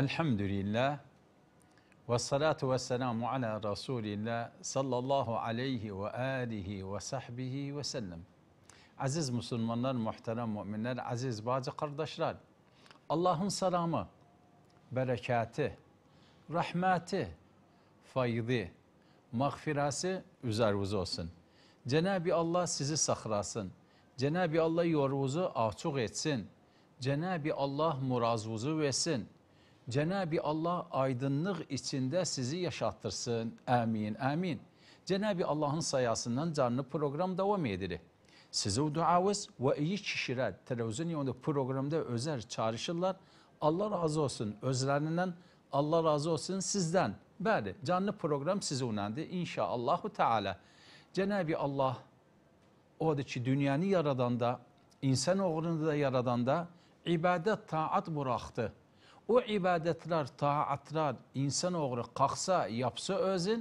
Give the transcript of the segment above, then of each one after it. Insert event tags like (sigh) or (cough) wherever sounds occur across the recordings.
Elhamdülillah ve salatu ve selamu ala Resulillah sallallahu aleyhi ve alihi ve sahbihi ve sellem. Aziz Müslümanlar, muhterem müminler, aziz bazı kardeşler, Allah'ın selamı, berekati, rahmeti, faydı, mağfirası üzerinize olsun. Cenab-ı Allah sizi sakrasın. Cenab-ı Allah yorunuzu açık etsin. Cenab-ı Allah murazuzu versin.'' Cenab-ı Allah aydınlık içinde sizi yaşattırsın. Amin, amin. Cenab-ı Allah'ın sayasından canlı program devam edilir. Size duavız ve iyi kişiler televizyon yolunda programda özel çağrışırlar. Allah razı olsun özlerinden, Allah razı olsun sizden. Bəli, canlı program sizi unandı inşallahü teala. Cenab-ı Allah odur ki dünyanı da, insan oğlunu da yaradan da ibadet taat bıraktı o ibadetler taatlar insan oğru qalxsa, yapsa özün,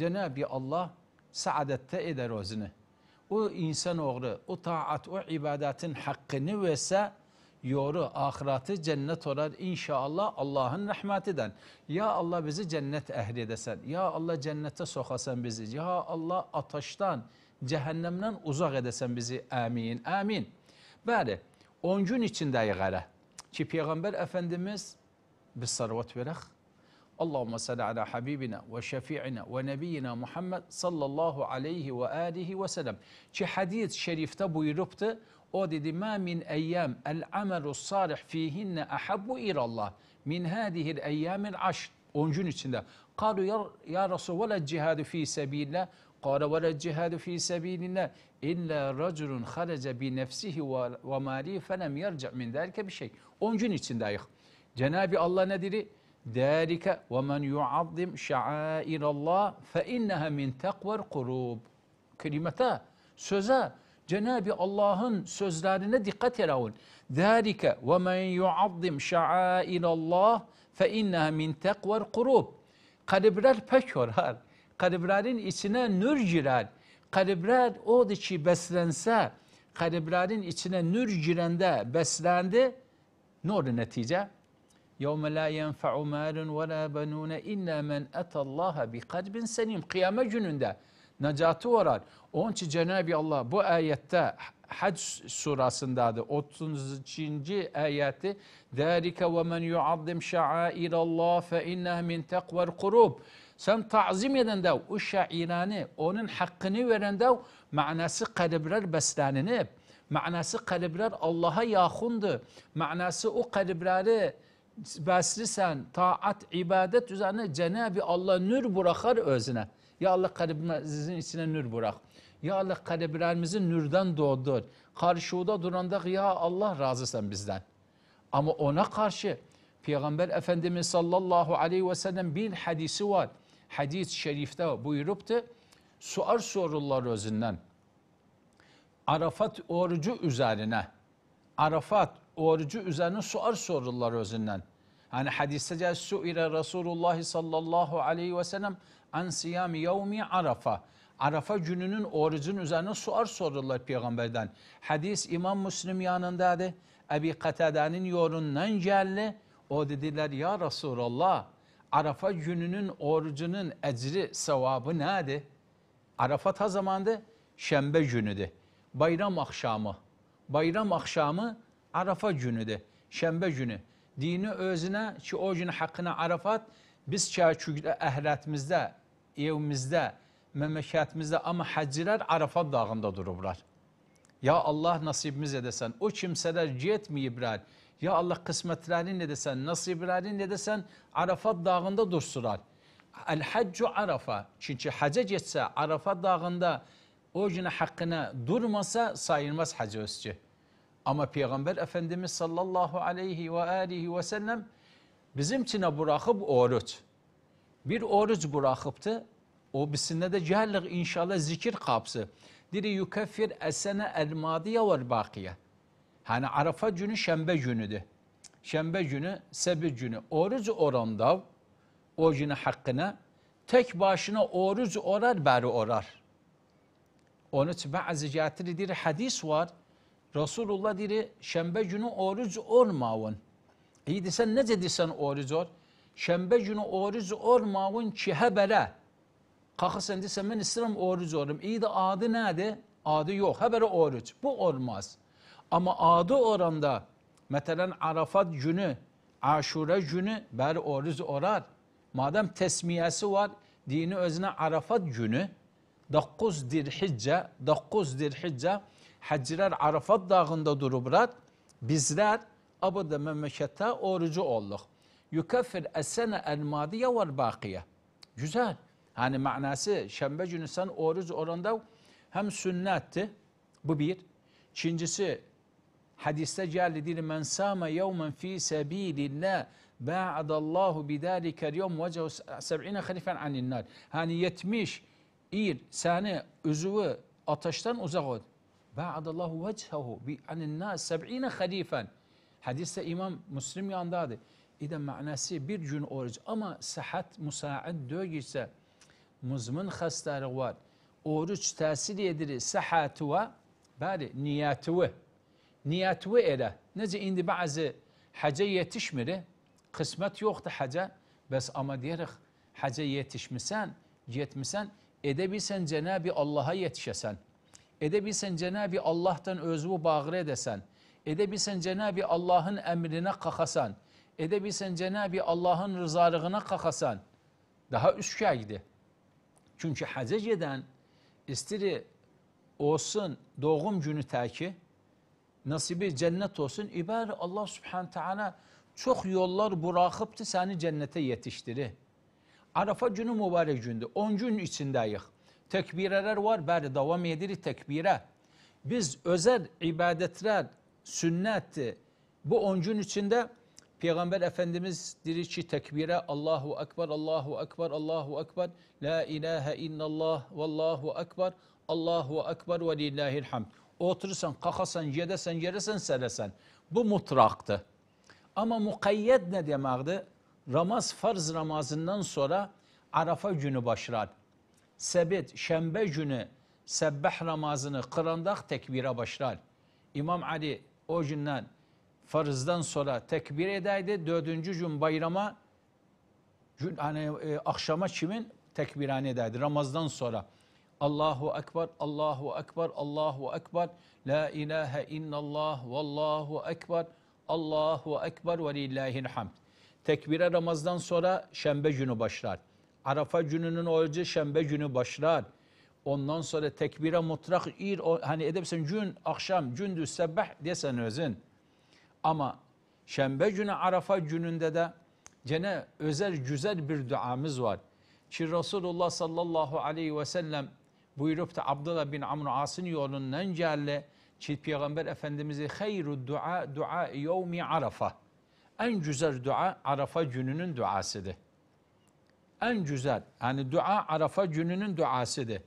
Cenab-i Allah saadətdə eder özünü. O insan oğru, o taat, o ibadetin hakkını verse, yoru, axirəti cennet olar inşallah Allahın rəhmətidən. Ya Allah bizi cennet ehli edəsən, ya Allah cənnətə soxasan bizi, ya Allah ataşdan, cehennemden uzak edəsən bizi. Amin, amin. Bəli, 10 gün içindəyik hələ ki Peyğəmbər efendimiz بالصلوات ورخ اللهم صل على حبيبنا وشفيعنا ونبينا محمد صلى الله عليه وآله وسلم چه حديث شريف تبو يربت او دي ما من أيام العمل الصالح فيهن أحب إلى الله من هذه الأيام العشر أونجون içinde قالوا يا رسول ولا الجهاد في سبيل الله قال ولا الجهاد في سبيل الله إلا رجل خرج بنفسه وماله فلم يرجع من ذلك بشيء أونجون içinde يخ Cenab-ı Allah nedir? Dâlike ve men yuazzim şa'airallah fe inneha min takvar kurub. Kelimete, söze, Cenab-ı Allah'ın sözlerine dikkat edin. Dâlike ve men yuazzim şa'airallah fe inneha min takvar kurub. Kalibler pek yorar. Kaliblerin içine nür girer. Kalibler o ki beslense, kaliblerin içine nür girende beslendi. Ne oldu netice? يَوْمَ لَا يَنْفَعُ مَالٌ وَلَا بَنُونَ اِلَّا مَنْ اَتَ اللّٰهَ بِقَلْبٍ senim. Kıyama gününde necatı uğrar. Onun için Cenab-ı Allah bu ayette Hac surasındadır. 32. ayeti ذَٰلِكَ وَمَنْ يُعَظِّمْ شَعَائِرَ اللّٰهِ فَاِنَّهَ مِنْ تَقْوَى الْقُرُوبِ Sen ta'zim eden de o şairanı, onun hakkını veren de manası kalibler beslenenip, manası kalibler Allah'a yakındı. Manası o kalibleri besri sen taat ibadet üzerine Cenab-ı Allah nür bırakır özüne. Ya Allah kalbimizin içine nür bırak. Ya Allah kalbimizi nürden doğdur. Karşıda duranda ya Allah razı sen bizden. Ama ona karşı Peygamber Efendimiz sallallahu aleyhi ve sellem bir hadisi var. Hadis-i şerifte buyuruptu. Suar sorurlar özünden. Arafat orucu üzerine. Arafat orucu üzerine sual sorurlar özündən. Hani hadisəcə suirə Rasulullah sallallahu aleyhi ve sellem an siyami yevmi arafa. Arafa gününün orucun üzerine sual sorurlar Peygamberden. Hadis İmam Müslim yanındadır. Ebi Katada'nın yorundan geldi. O dediler ya Resulallah Arafa gününün orucunun ecri, sevabı nedir? Arafa ta zamanda şembe günüdür. Bayram akşamı. Bayram akşamı Arafa günü de, şənbə günü dini özüne, ki o gün haqqına Arafat biz çərçüqlə əhlətmizdə, evimizdə, memleketimizde ama həccilər Arafat dağında durublar. Ya Allah nasibimiz edəsən, o kimsələr getməyiblər. Ya Allah qismətlərini edəsən, nasiblərini edəsən, Arafat dağında dursular. Əl-həccu Arafa, çünki həcə getsə Arafat dağında o günə haqqına durmasa sayılmaz həcə özçü. Ama Peygamber Efendimiz sallallahu aleyhi ve aleyhi ve sellem bizim içine bırakıp oruç. Bir oruç bırakıptı. O bisinde de cehallik inşallah zikir kapsı. Diri yukeffir esene el madiye vel bakiye. Hani Arafa günü şembe günüdü. Şembe günü, sebi günü. Oruç oranda o günü hakkına tek başına oruç orar beri orar. Onun için bazı cahatleri hadis var. Resulullah diri şembe günü oruç olmavun. İyi desen ne dediysen oruç ol. Şembe günü oruç olmavun ki hebele. Kalkı sen desen ben isterim oruç olayım. İyi de adı nedir? Adı yok. Hebele oruç. Bu olmaz. Ama adı oranda mesela Arafat günü, Aşure günü ber oruç orar. Madem tesmiyesi var dini özüne Arafat günü 9 dirhicce 9 dirhicce Haciler Arafat dağında durubrat. Bizler abada memlekette orucu olduk. Yukeffir esene el madiye vel bakiye. Güzel. Hani manası şembe günü sen oruç oranda hem sünnetti. Bu bir. İkincisi hadiste geldi değil men sama yevmen fi sebilillah ba'adallahu bidalike yevm vecehu 70 halifen aninnar. Hani yetmiş ir sene üzüvü ateşten uzak ol ba'adallahu vechehu bi an nas 70 halifen. Hadiste İmam Müslim yandadı. İde manası bir gün oruç ama sıhhat müsaad dögirse muzmun hastalığı var. Oruç tesir edilir sıhhatu ve bari niyatu. Niyatu ele. Nece indi bazı haca yetişmiri. Kısmet yoktu haca. Bes ama diyerek haca yetişmişsen, yetmişsen edebilsen Cenab-ı Allah'a yetişesen edebilsen Cenab-ı Allah'tan özvü bağır edesen, edebilsen Cenab-ı Allah'ın emrine kakasan, edebilsen Cenab-ı Allah'ın rızalığına kakasan, daha üst gidi. Çünkü həcə gedən istiri olsun doğum günü təki, nasibi cennet olsun, ibəri Allah subhanə teala çok yollar buraxıbdır, səni cennete yetişdirir. Arafa günü mübarək gündür, 10 gün içindəyik tekbireler var, bari devam edir. tekbire. Biz özel ibadetler, sünnetti. Bu oncun içinde Peygamber Efendimiz ki: tekbire Allahu Ekber, Allahu Ekber, Allahu Ekber, La ilahe illallah, Vallahu Ekber, Allahu Ekber ve lillahil hamd. Oturursan, kakasan, yedesen, yeresen, selesen. Bu mutraktı. Ama mukayyet ne demekti? Ramaz, farz namazından sonra Arafa günü başlar sebit şembe günü sebbeh namazını kılandak tekbire başlar. İmam Ali o günden farzdan sonra tekbir edeydi. Dördüncü gün bayrama gün, hani, e, akşama kimin tekbirhane ederdi Ramaz'dan sonra. Allahu Ekber, Allahu Ekber, Allahu Ekber, La ilahe illallah, Vallahu Ekber, Allahu Ekber ve lillahil hamd. Tekbire Ramaz'dan sonra şembe günü başlar. Arafa gününün orucu şembe günü başlar. Ondan sonra tekbire mutlak ir hani edepsen gün akşam gündüz sebbah desen özün. Ama şembe günü Arafa gününde de gene özel güzel bir duamız var. Ki Resulullah sallallahu aleyhi ve sellem buyurup da Abdullah bin Amr As'ın yolundan geldi. Ki Peygamber Efendimiz'i hayru dua dua yevmi Arafa. En güzel dua Arafa gününün duasıdır en güzel yani dua Arafa gününün duasıdır.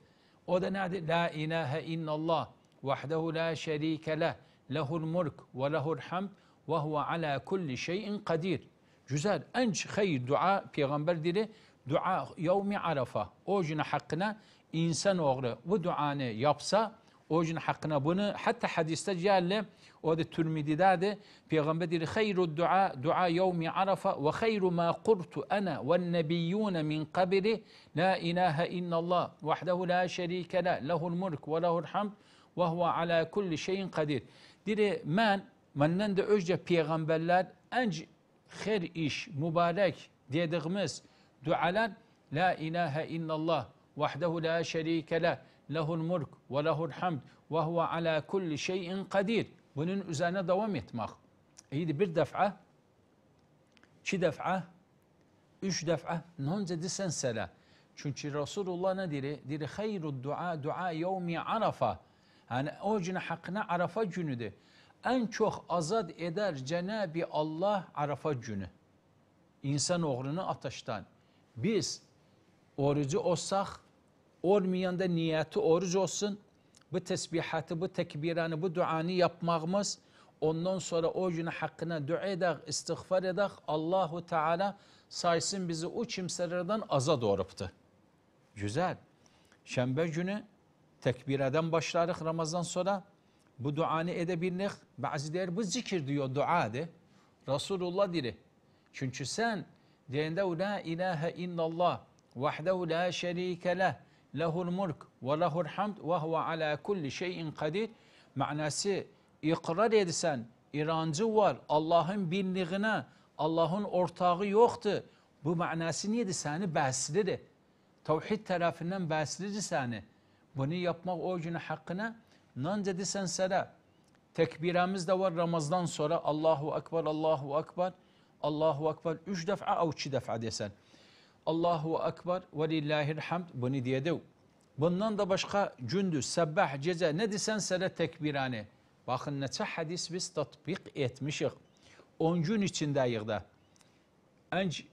O da nedir? La ilahe illallah vahdehu la şerike leh lehul mulk ve lehul hamd ve huve ala kulli şeyin kadir. Güzel, en hayır şey dua peygamber dili dua yevmi arafa. O gün hakkına insan oğlu bu duanı yapsa o gün hakkına bunu hatta hadiste geldi Ode Tirmizi'de de Peygamber diyor hayru dua dua yevmi Arafa ve hayru ma qurtu ana ve nebiyyun min kabri la ilahe illallah vahdehu la şerike la lehul mulk ve lehul hamd ve huve ala kulli şeyin kadir. Diri men menden de özce peygamberler en her iş mübarek dediğimiz dualar la ilahe illallah vahdehu la şerike la, lehul mulk ve lehul hamd ve huve ala kulli şeyin kadir. Bunun üzerine devam etmek. İyiydi bir defa, iki defa, üç defa, nonca disen sele. Çünkü Resulullah ne diri? Diri hayru dua, dua yevmi arafa. Yani o gün hakkına arafa günüdür. En çok azad eder Cenab-i Allah arafa günü. İnsan oğrunu ateşten. Biz orucu olsak, olmayan da niyeti orucu olsun, bu tesbihatı, bu tekbiranı, bu duanı yapmamız, ondan sonra o gün hakkına dua edək, istiğfar edək, Allahu Teala saysın bizi o kimselerden aza doğruptu. Güzel. Şembe günü tekbireden başlarıq Ramazan sonra bu duanı edebilirdik. Bazı der bu zikir diyor dua de. Resulullah diri. Çünkü sen diyende la ilahe illallah vahdehu la şerike leh lehul mulk ve lahul hamd ve huve ala kulli şeyin kadir manası iqrar edisen irancı var Allah'ın birliğine Allah'ın ortağı yoktu bu manası neydi seni bahsidir tevhid tarafından bahsidir seni bunu yapmak o günün hakkına nan dedisen sana tekbirimiz de var Ramazan sonra Allahu akbar, Allahu akbar, Allahu akbar, üç defa av iki defa desen Allahu akbar, ve lillahil hamd bunu diye dev. Bundan da başka cündüz, sabah ceze ne desen sene tekbirani. Bakın neçe hadis biz tatbik etmişik. On gün içindeyiz de. Enc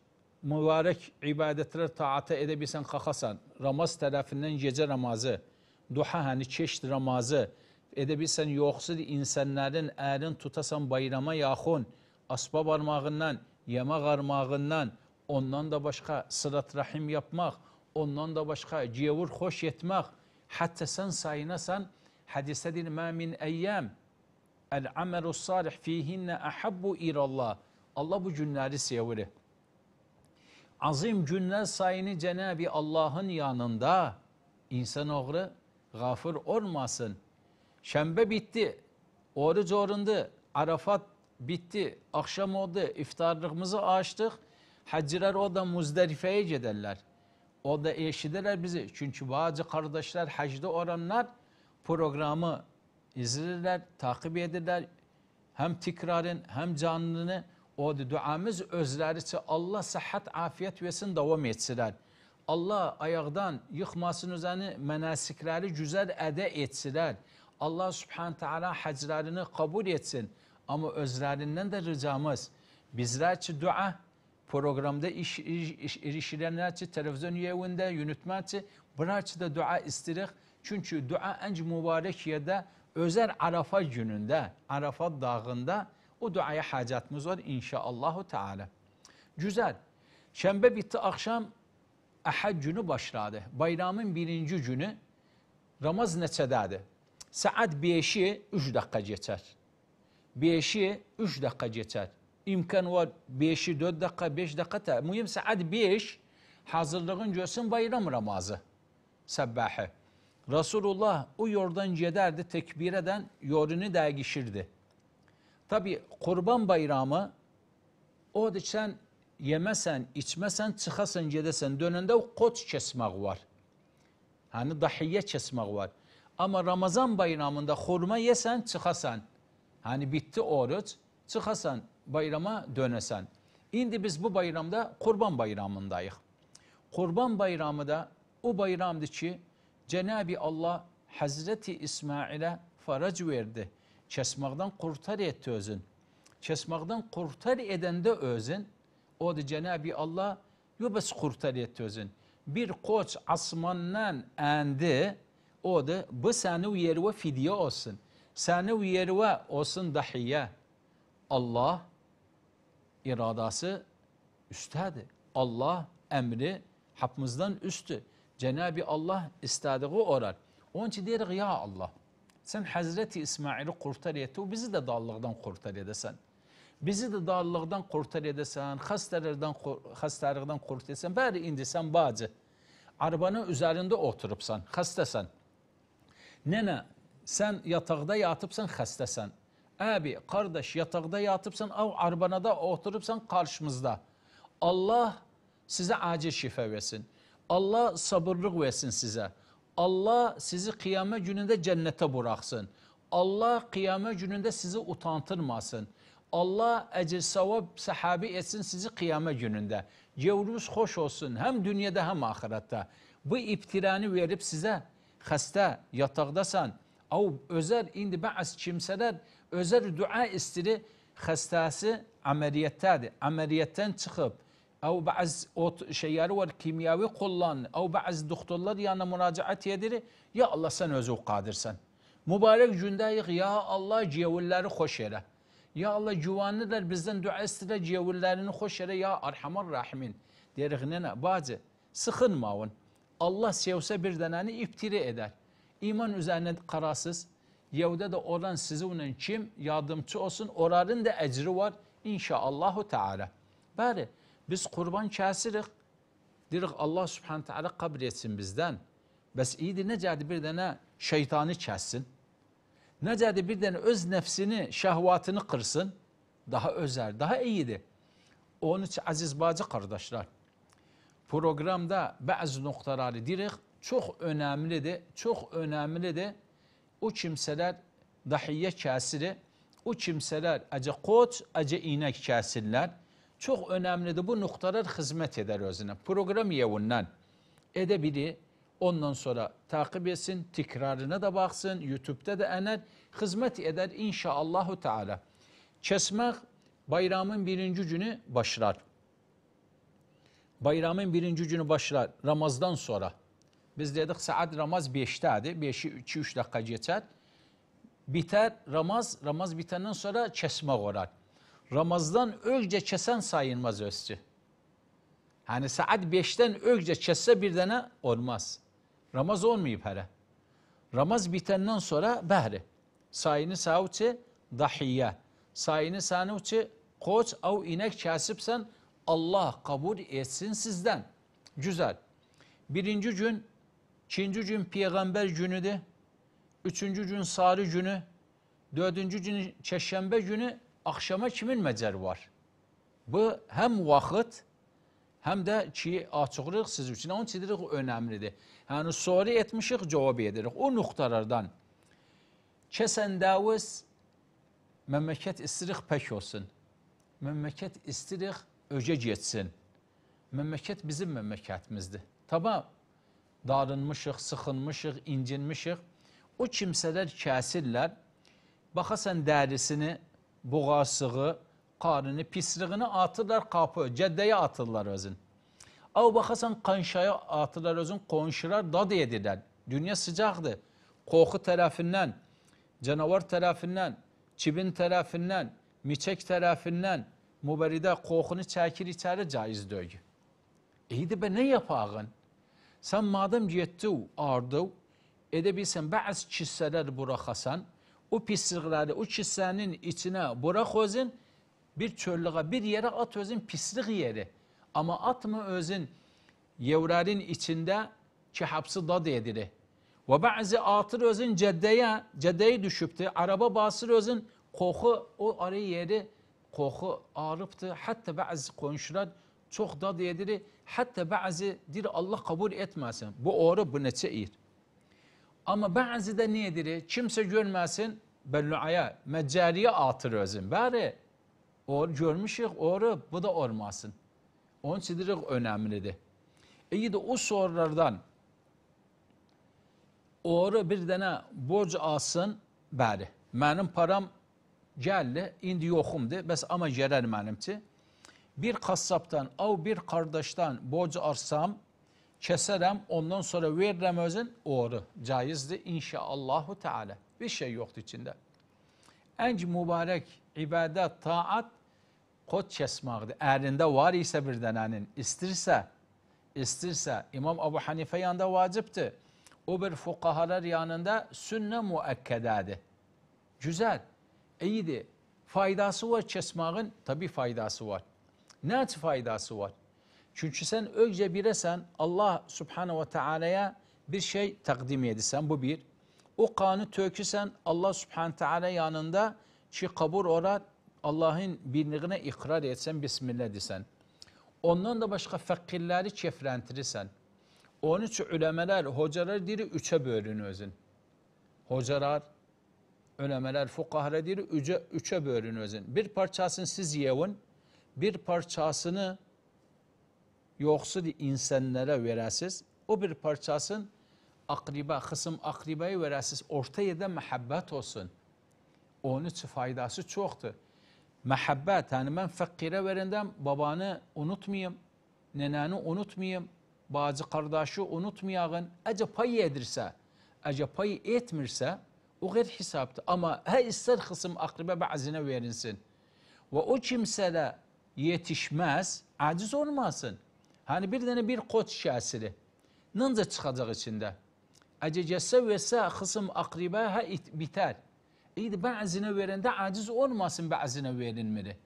mübarek ibadetler taata edebilsen kakasan. Ramaz tarafından gece ramazı duha hani çeşit namazı edebilsen yoksul insanların erin tutasan bayrama yaxun, asba parmağından, yema karmağından, ondan da başka sırat rahim yapmak, Ondan da başka ciyevur hoş yetmek. Hatta sen sayına sen hadise ma min eyyam el amelu salih fihinne ahabbu ilallah. Allah bu günleri sevri. Azim günler sayını Cenab-ı Allah'ın yanında insan insanoğlu gafır olmasın. Şembe bitti, oruç orundu, Arafat bitti, akşam oldu, iftarlığımızı açtık. Hacciler o da Muzderife'ye giderler. O da eşidiler bizi. Çünkü bazı kardeşler hacda olanlar programı izlerler, takip edirler. Hem tekrarın hem canlını o duamız özlerisi Allah sahat afiyet versin devam etsiler. Allah ayaktan yıkmasın üzerine menasikleri güzel ede etsiler. Allah subhanahu teala haclarını kabul etsin. Ama özlerinden de ricamız bizler için dua programda iş, iş, iş erişilenlerçi, televizyon yevinde, yönetmençi, da dua istirik. Çünkü dua enc mübarek yerde özel Arafa gününde, arafa dağında o duaya hacatımız var inşallahü teala. Güzel. Şembe bitti akşam Ahad günü başladı. Bayramın birinci günü Ramaz neçədədir? Saat 5-i 3 dəqiqə keçər. 5-i 3 dəqiqə keçər. İmkan var 5'i 4 dakika 5 dakika da. Mühim saat 5 hazırlığın görsün bayram namazı. Sabahı. Resulullah o yordan cederdi tekbir eden yorunu dergişirdi. Tabi kurban bayramı o için yemesen, içmesen, çıkasın, cedesen dönünde o kot kesmek var. Hani dahiye kesmek var. Ama Ramazan bayramında hurma yesen, çıkasan. Hani bitti oruç, çıkasan bayrama dönesen. İndi biz bu bayramda Kurban bayramındayız. Kurban Bayramı da o bayramdır ki, Cenab-i Allah Hazreti İsmail'e farac verdi. Kesmaktan kurtar etti özün. Kesmaktan kurtar eden de özün. O da Cenab-i Allah yubes kurtar etti özün. Bir koç asmandan endi. O da bu seni ve fidye olsun. Seni ve olsun dahiye. Allah iradası üstadı. Allah emri hapımızdan üstü. Cenab-ı Allah istediği orar. Onun için deyirik ya Allah. Sen Hazreti İsmail'i kurtar yeti, bizi de dallıqdan kurtar edesen. Bizi de dallıqdan kurtar edesen, hastalardan, hastalardan kurtar edesen. Bari indi sen bacı. Arabanın üzerinde oturupsan, hastasan. Nene, sen yatağda yatıpsan, hastasan abi, kardeş yatakta yatıpsan, av da oturupsan karşımızda. Allah size acil şifa versin. Allah sabırlık versin size. Allah sizi kıyamet gününde cennete bıraksın. Allah kıyamet gününde sizi utantırmasın. Allah ecir savab sahabi etsin sizi kıyamet gününde. Cevruz hoş olsun hem dünyada hem ahirette. Bu iptirani verip size hasta yataqdasan, av özər indi bəs kimsələr özəl dua istiri xəstəsi əməliyyətdədir. Əməliyyətdən çıxıb, əv bəz ot şeyləri var, kimyəvi qullan, əv bəz doktorlar yanına müraciət edir, ya Allah sən özü qadirsən. Mübarək gündəyik, ya Allah ciyəvülləri xoş elə. Ya Allah güvanlıdər bizdən dua istilər ciyəvüllərini xoş elə, ya Arhamar Rahimin. Deyirik, nənə, bacı, sıxınmavın. Allah sevsə bir dənəni iptiri edər. İman üzərinə qararsız, Yahuda da olan size onun kim yardımcı olsun. oraların da ecri var inşaallahu teala. Bari biz kurban kesirik. Dirik Allah subhanahu teala kabul etsin bizden. Bəs iyidir necədir bir dənə şeytanı ne Necədir bir dənə öz nefsini şəhvatını kırsın, Daha özel, daha iyidir. Onun üçün əziz bacı qardaşlar, proqramda bəzi nöqtələri deyirik, çox önəmlidir, çox önəmlidir o kimseler dahiye kasiri, o kimseler acı koç, acı inek kasirler. Çok önemlidir. Bu noktalar hizmet eder özüne. Program yevundan edebili ondan sonra takip etsin, tekrarına da baksın, YouTube'da da ener, hizmet eder inşallahü teala. Kesmek bayramın birinci günü başlar. Bayramın birinci günü başlar, Ramazan sonra. Biz dedik saat Ramaz 5'tədir. 5-i 2-3 dəqiqə keçər. Bitər Ramaz, Ramaz bitəndən sonra kəsmə qorar. Ramazdan öncə kəsən sayılmaz özçü. Hani saat 5'ten önce kəssə bir dənə olmaz. Ramaz olmayıp hələ. Ramaz bitəndən sonra bəhri. Sayını savuçi dahiyyə. Sayını savuçi koç av inek kəsibsən Allah kabul etsin sizden. Güzel. Birinci gün İkinci gün Peyğəmbər günüdür. Üçüncü gün Sarı günü. Dördüncü gün Çəşşənbə günü axşama kimin məcər var? Bu həm vaxt, həm də ki, açıqlıq siz üçün. Onun için deyirik, önəmlidir. Yəni, suali etmişik, cavab edirik. O nöqtələrdən kəsən dəviz, məmləkət istiriq pək olsun. Məmləkət istiriq öcə geçsin. Məmləkət bizim məmləkətimizdir. Tamam, darınmışıq, sıxınmışıq, incinmişik. O kimsələr kəsirlər, baxasan dərisini, buğasığı, karını, pisliğini atırlar qapı, cəddəyə atırlar özün. Av baxasan qanşaya atırlar özün, qonşular dad edirlər. Dünya sıcaqdır. Qoxu tərəfindən, canavar tərəfindən, çibin tərəfindən, miçek tərəfindən mübaridə qoxunu çəkir içəri caiz döyü. İyi də bə nə yapağın? Sen madem yettu ardı edebilsen bazı çizseler bırakasan o pislikleri o çizsenin içine bırak özün bir çöllüğe bir yere at özün pislik yeri. Ama atma özün yevrerin içinde ki hapsi da dediri. Ve bazı atır özün ceddeye, ceddeye düşüptü. Araba basır özün koku o arı yeri koku ağrıptı. Hatta bazı konuşular çok da dediri. Hatta bazı dir Allah kabul etmesin. Bu oru bu neçeyir. Ama bazı da nedir? Kimse görmesin. Belluaya, meccariye atır özün. Bari or, görmüşük oru bu da olmasın. Onun için önemlidir. İyi de o sorulardan oru bir dana borcu alsın bari. Benim param geldi, indi yokumdu. Bes ama gerer benimti bir kasaptan av bir kardeşten borcu arsam keserem ondan sonra veririm özün oğru caizdi inşallahü teala. Bir şey yoktu içinde. En mübarek ibadet, taat kod kesmağıdır. Eğerinde var ise bir denenin istirse, istirse İmam Abu Hanife yanında vacipti. O bir fukahalar yanında sünne muekkedadı. Güzel, iyiydi. Faydası var kesmağın, tabi faydası var. Ne faydası var? Çünkü sen önce biresen Allah Subhanahu ve Teala'ya bir şey takdim edisen bu bir. O kanı töküsen Allah Subhanahu Teala yanında çi kabur ola Allah'ın birliğine ikrar etsen Bismillah desen. Ondan da başka fakirleri çefrentirirsen. Onun için ülemeler, hocalar diri üçe bölün özün. Hocalar, ülemeler, fukahre diri üçe, üçe bölün özün. Bir parçasını siz yevin, bir parçasını yoksul insanlara verəsiz. O bir parçasını akriba, kısım akribayı verəsiz. Orta yerde mehabbet olsun. Onun için faydası çoktur. Mehabbet, yani ben fakire verenden babanı unutmayayım, neneni unutmayayım, bazı kardeşi unutmayağın, ece pay edirse, ece pay etmirsə, o gayr hesabdır. Ama her ister kısım akriba bazına verinsin. Ve o kimseler yetişmez, aciz olmasın. Hani bir tane bir kod şəsiri. Nınca çıxacaq içində. Əcəcəsə və sə xısım akribəhə bitər. İdi bəzinə verəndə aciz olmasın bəzinə verilmiri.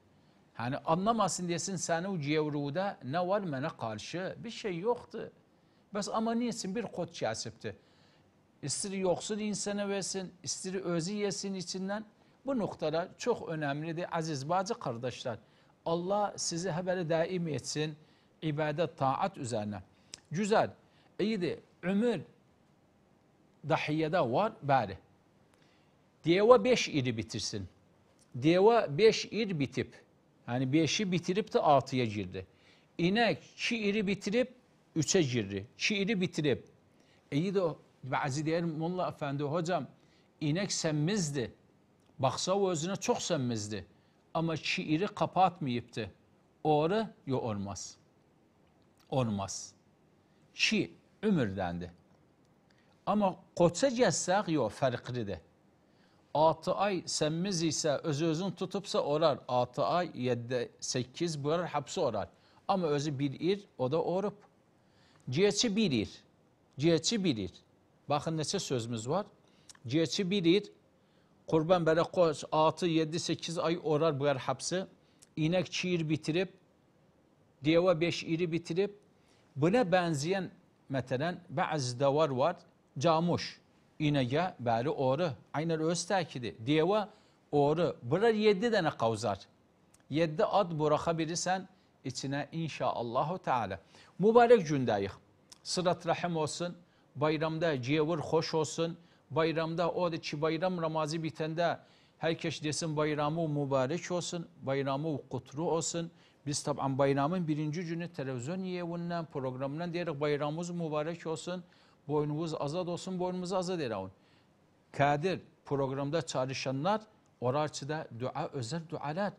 Hani anlamasın desin səni o cevruda nə var mənə qarşı? Bir şey yoktu. Bəs ama niyesin bir kod kəsibdir. İstiri yoksul insana versin, istiri özü yesin içinden. Bu noktada çok önemlidir aziz bazı kardeşler. Allah sizi haberi daim etsin ibadet taat üzerine. Güzel, iyiydi. Ömür dahiyede var bari. Deva beş iri bitirsin. Deva beş ir bitip, yani beşi bitirip de altıya girdi. İnek iki iri bitirip üçe girdi. İki iri bitirip. İyi de bazı diyelim Molla Efendi hocam inek semmizdi. Baksa o özüne çok semmizdi ama şiiri kapatmayıp da oğru yo olmaz. Olmaz. Şi ömürdendi. Ama koça cessek yo farklıdır. Altı ay semmiz ise özü özün tutupsa orar. Altı ay, yedi, sekiz burar hapsi orar. Ama özü bir ir, o da orup. Cihetçi bir ir. Cihetçi bir ir. Bakın neçe sözümüz var. Cihetçi bir ir, Kurban böyle 6-7-8 ay orar bu hapsi. İnek çiğir bitirip, deva beş iri bitirip, buna benzeyen metelen bazı davar var, camuş. İnege beri oru, aynen öz tekidi. Deva oru, bura 7 tane kavzar. 7 ad bırakabilirsen içine inşaallahu teala. Mübarek cündayıq. Sırat rahim olsun, bayramda cevur hoş olsun bayramda o da ki bayram Ramazı bitende herkes desin bayramı mübarək olsun, bayramı kutlu olsun. Biz taban bayramın birinci günü televizyon yayınından, programından deyirik bayramımız mübarək olsun, boynumuz azad olsun, boynumuzu azad er olsun. Kadir programda çalışanlar orarçıda dua özel dualar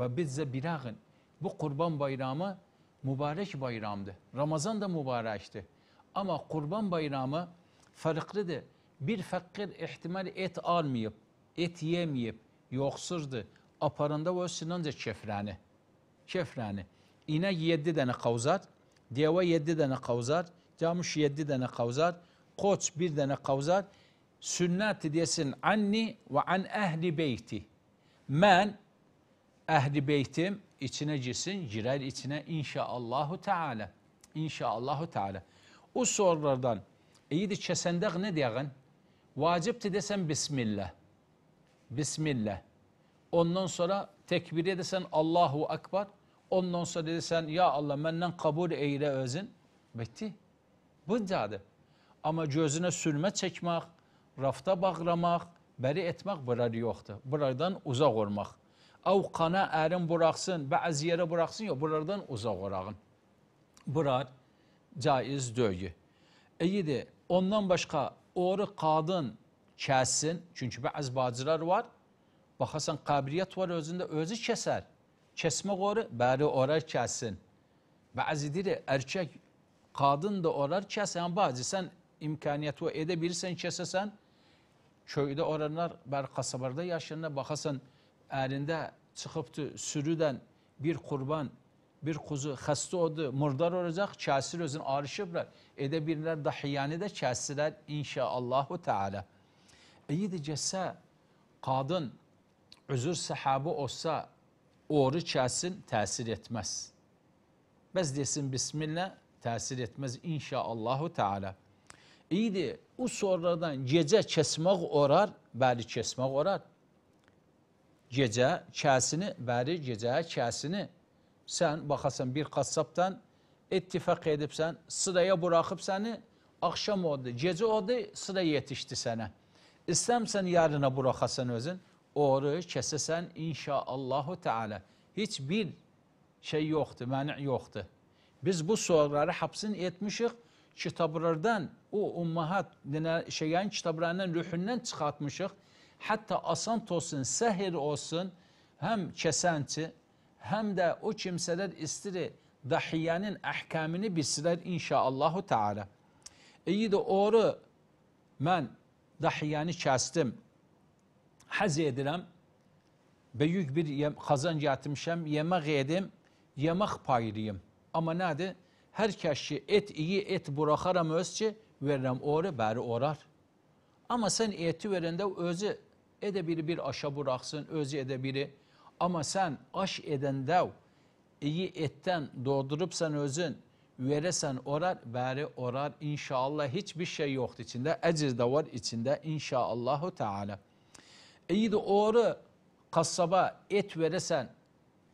ve biz de bilagın. Bu kurban bayramı mübarek bayramdı. Ramazan da mübarekti. Ama kurban bayramı farklıdır bir fakir ihtimal et almayıp, et yemeyip, yoksuzdu. Aparında o sinanca şefrani. Şefrani. İne yedi tane kavzar, deva yedi tane kavzar, camuş yedi tane kavzar, koç bir tane kavzar. Sünnet diyesin anni ve an ehli beyti. Men ehli beytim içine cisin, cirer içine inşaallahu teala. İnşaallahu teala. O sorulardan iyi de çesendek ne diyeğin? Vacipti desen Bismillah. Bismillah. Ondan sonra tekbiri desen Allahu Akbar. Ondan sonra desen ya Allah menden kabul eyle özün. Bitti. Bu cadı. Ama gözüne sürme çekmek, rafta bağlamak, beri etmek burada yoktu. Buradan uzak olmak. Av kana erin bıraksın, bazı yere bıraksın ya buradan uzak olağın. Burar caiz döyü. İyi e, de ondan başka orı qadın kəssin, çünki bəzi bacılar var, baxasan qabiliyyət var özündə, özü kəsər. Kəsmək orı, bəri orar kəssin. Bəzi deyir, ərkək, qadın da orar kəsən, yəni, bacı, sən imkaniyyət var, edə bilirsən, kəsəsən, köydə oranlar, bəri qasabarda yaşayanlar, baxasan, əlində çıxıbdır sürüdən bir qurban, bir quzu xəstə odur, murdar olacaq, kəsir özün arışıblar. Edə bilirlər da xiyanə də kəsirlər inşaallahu teala. İyi dəcəsə qadın özür səhabı olsa, oru kəsin təsir etməz. Bəs desin bismillah təsir etməz inşaallahu teala. İyidir, o sonradan gecə kəsmək orar, bəli kəsmək orar. Gecə kəsini, bəli gecə kəsini. Sen bakasın bir kasaptan ittifak edip sen sıraya bırakıp seni akşam oldu, gece oldu sıra yetişti sana. İstemsen yarına bırakasın özün. Oru kesesen inşaallahu teala. Hiçbir şey yoktu, mani yoktu. Biz bu soruları hapsin etmişik. Kitablardan, o ummahat denen şeyin kitablarının ruhundan çıkartmışık. Hatta asant olsun, sehir olsun, hem kesenti, hem de o kimseler istiri dahiyanın ahkamını bilsiler inşaallahu teala. İyi de oru ben dahiyanı kestim. Haz edirəm. Büyük bir yem, kazanc yatmışam, yemek yedim, yemek paylayayım. Ama nedir? herkes ki et iyi et bırakaram özçi veririm oru beri orar. Ama sen eti verende özü ede biri bir aşağı bıraksın, özü ede biri ama sen aş eden dev, iyi etten doldurupsan özün, veresen orar, beri orar. İnşallah hiçbir şey yoktu içinde. Ecir de var içinde inşallahü teala. İyi de oğru kasaba et veresen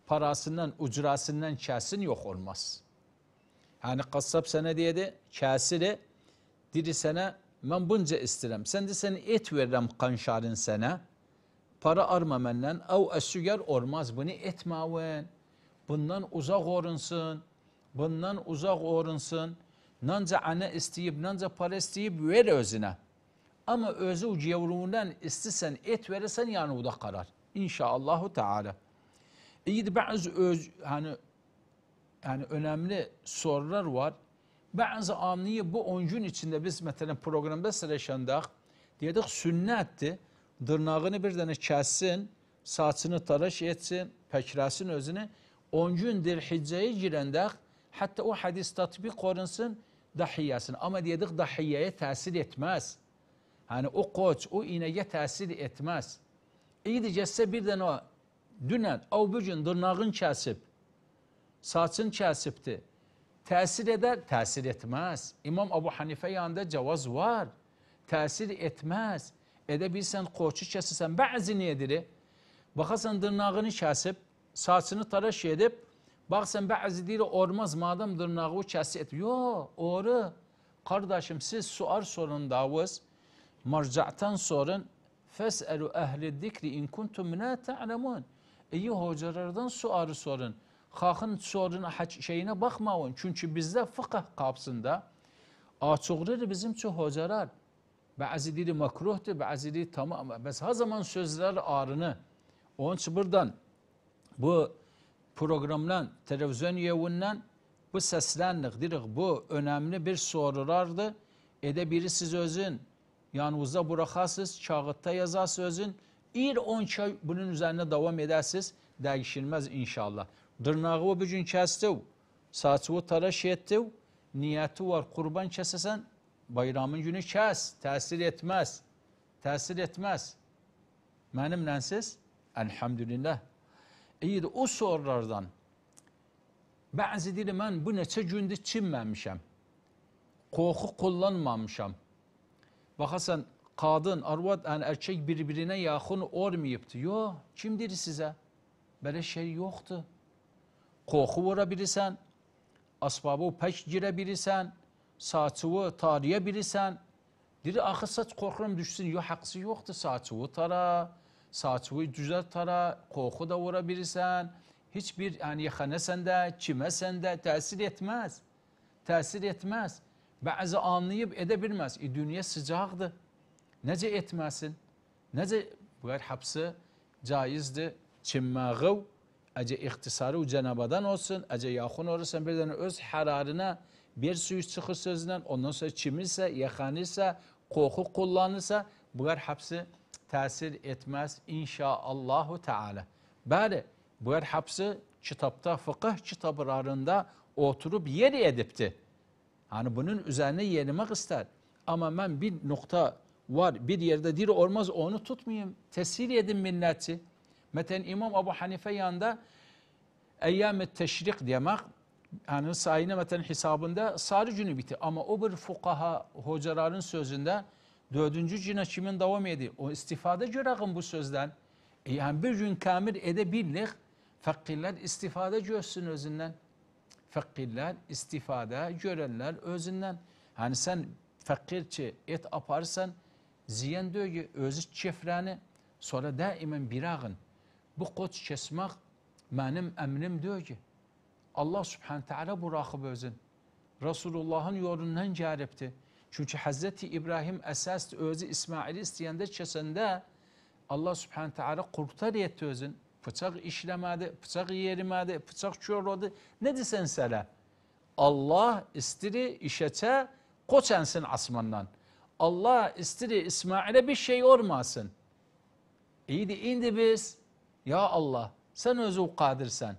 parasından, ucrasından kesin yok olmaz. Yani kasap sana dedi, kasiri, diri sana, ben bunca istirem. Sen de seni et veririm kanşarın sana para armamenden ev esüger olmaz bunu etmaven. Bundan uzak orunsın. Bundan uzak orunsın. Nanca ana isteyip, nanca para isteyip ver özüne. Ama özü yavrumundan istesen, et verirsen yani o da karar. İnşallahü Teala. İyi de bazı öz, hani, yani önemli sorular var. Bazı anlayı bu oncun içinde biz mesela programda sıraşandık. Dedik sünnetti dırnağını bir dənə kəssin, saçını taraş etsin, pəkrasin özünü. 10 gün dilhiccəyə girəndə hətta o hədis tatbiq olunsun dahiyyəsin. Ama dedik dahiyyəyə təsir etmez, hani o koç, o inəyə təsir etməz. İyidi gəlsə bir dənə o dünən, o bu gün dırnağın kəsib, saçın kəsibdi. Təsir eder, təsir etmez. İmam Abu Hanifə yanında cavaz var. Təsir etmez edebilsen koçu kesisən bəzi nedir? Baxasan dırnağını kəsib, saçını taraş edib, baxsan bəzi deyir olmaz madam dırnağı kəsib. Yo, oru. Kardeşim siz suar sorun davız. Marca'tan sorun. Fes'elu ehli dikri in kuntum la ta'lemun. İyi hocalardan suarı sorun. Halkın sorun şeyine bakmayın. Çünkü bizde fıkıh kapsında açıqdır bizim için hocalar. Bazı dili makruhdur, bazı dili tamam. Bəs hər zaman sözler ağrını. Onun üçün buradan bu programdan, televizyon yevundan bu seslenlik deyirik bu önemli bir sorulardı. Ede biri siz özün yani yanınıza buraxasız, kağıtda yazasız özün. İr on çay bunun üzerine devam edersiz dəyişilməz inşallah. Dırnağı o bir gün kəsdi, saçı o taraş etdi, niyyəti var, kurban kesesen. Bayramın günü kəs, təsir etməz. Təsir etməz. Mən'im siz, elhamdülillah. İyi o sorulardan bəzi deyir, mən bu neçə gündür çinməmişəm. Qoxu kullanmamışam. Baxasan, kadın, arvad, yani erkek birbirine yaxın olmayıbdı. Yo, kim dedi sizə? Belə şey yoxdur. Qoxu vura bilirsən, asbabı pək girə bilirsən, saçıvı tarıya bilirsən, diri axı saç qorxuram düşsün, yox haqsı yoxdur, saçıvı tara, saçıvı düzət tara, qorxu da vura bilirsən, heç bir yani yaxanasən də, kiməsən də təsir etməz. Təsir etməz. Bəzi anlayıb edə bilməz. E, dünya sıcaqdır. Necə etməsin? Necə bu həbsi caizdir. Çinməği, əcə ixtisarı Cənabadan olsun, əcə yaxın olursan, bir dənə öz hərarına bir suyu çıkır sözünden ondan sonra çimirse, yakanırsa, koku kullanırsa bunlar hepsi tesir etmez inşaallahu teala. Bari bunlar hepsi kitapta fıkıh kitaplarında oturup yer edipti. Hani bunun üzerine yerimek ister. Ama ben bir nokta var bir yerde diri olmaz onu tutmayayım. Tesir edin milleti. Meten İmam Abu Hanife yanında eyyam teşrik demek yani sayine meten hesabında sarı cünübiti ama öbür fukaha hocaların sözünde dördüncü cüne kimin devam edi? O istifade cürakın bu sözden. E yani bir gün kamil edebilir, Fakirler istifade görsün özünden. Fakirler istifade görenler özünden. Hani sen fakirçi et aparsan ziyen diyor ki özü çifreni. sonra daimen bir ağın Bu koç kesmek benim emrim diyor ki Allah subhanahu teala bu rahibi özün. Resulullah'ın yolundan caribdi. Çünki Hz. İbrahim əsas özü İsmail'i istəyəndə kəsəndə Allah subhanahu teala qurtar etdi özün. Bıçaq işləmədi, bıçaq yerimədi, bıçaq körlədi. Nə desən sələ? Allah istiri işəçə qoçənsin asmandan. Allah istiri İsmail'e bir şey olmasın. İyi de indi biz, ya Allah sen özü kadirsen,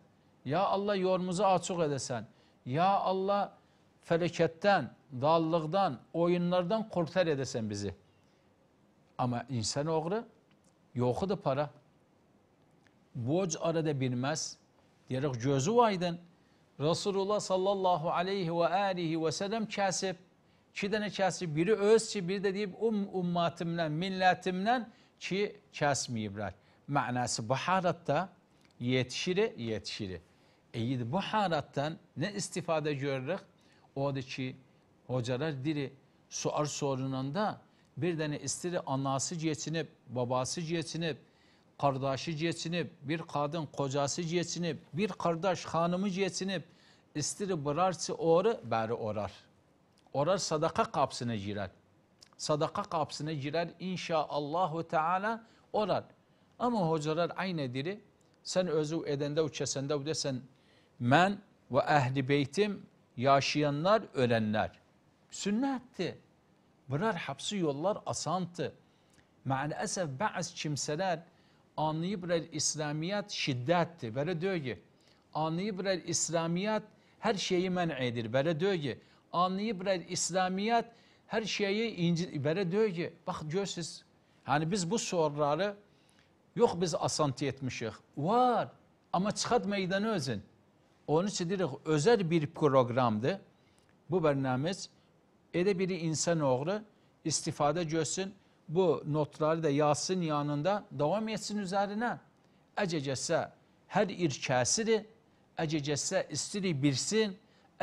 ya Allah yolumuzu açık edesen. Ya Allah feleketten, dallıktan, oyunlardan kurtar edesen bizi. Ama insan oğru yoxudur para. Borc arada bilmez Deyərək gözü aydın. Resulullah sallallahu aleyhi ve alihi ve sellem kəsib. İki dənə kəsib. Biri öz ki, biri də deyib um, ummatimlə, millətimlə ki, kəsməyiblər. Mənası bu halatda yetişiri, yetişiri. İyi bu halattan ne istifade görürük? ki hocalar diri suar sorununda bir tane istiri anası cihetini, babası cihetini, kardeşi cihetini, bir kadın kocası cihetini, bir kardeş hanımı cihetini istiri bırarsa oru beri orar. Orar sadaka kapsına girer. Sadaka kapsına girer inşaallahu teala orar. Ama hocalar aynı diri sen özü edende u kesende u desen Men ve ehli beytim yaşayanlar ölenler. Sünnetti. bırar hapsi yollar asantı. Maalesef bazı kimseler anlayıp bir İslamiyet şiddetti. Böyle diyor ki anlayıp bir İslamiyet her şeyi men edir. Böyle diyor ki anlayıp bir İslamiyet her şeyi inci, böyle diyor ki bak diyor siz hani biz bu soruları yok biz asantı etmişiz. Var ama çıkart meydanı özün. Onun için dedik özel bir programdı. Bu bernamiz ede biri insanoğlu istifade görsün. Bu notları da yazsın yanında devam etsin üzerine. Ececese her irkəsidir, əcəcəsə istiri bilsin,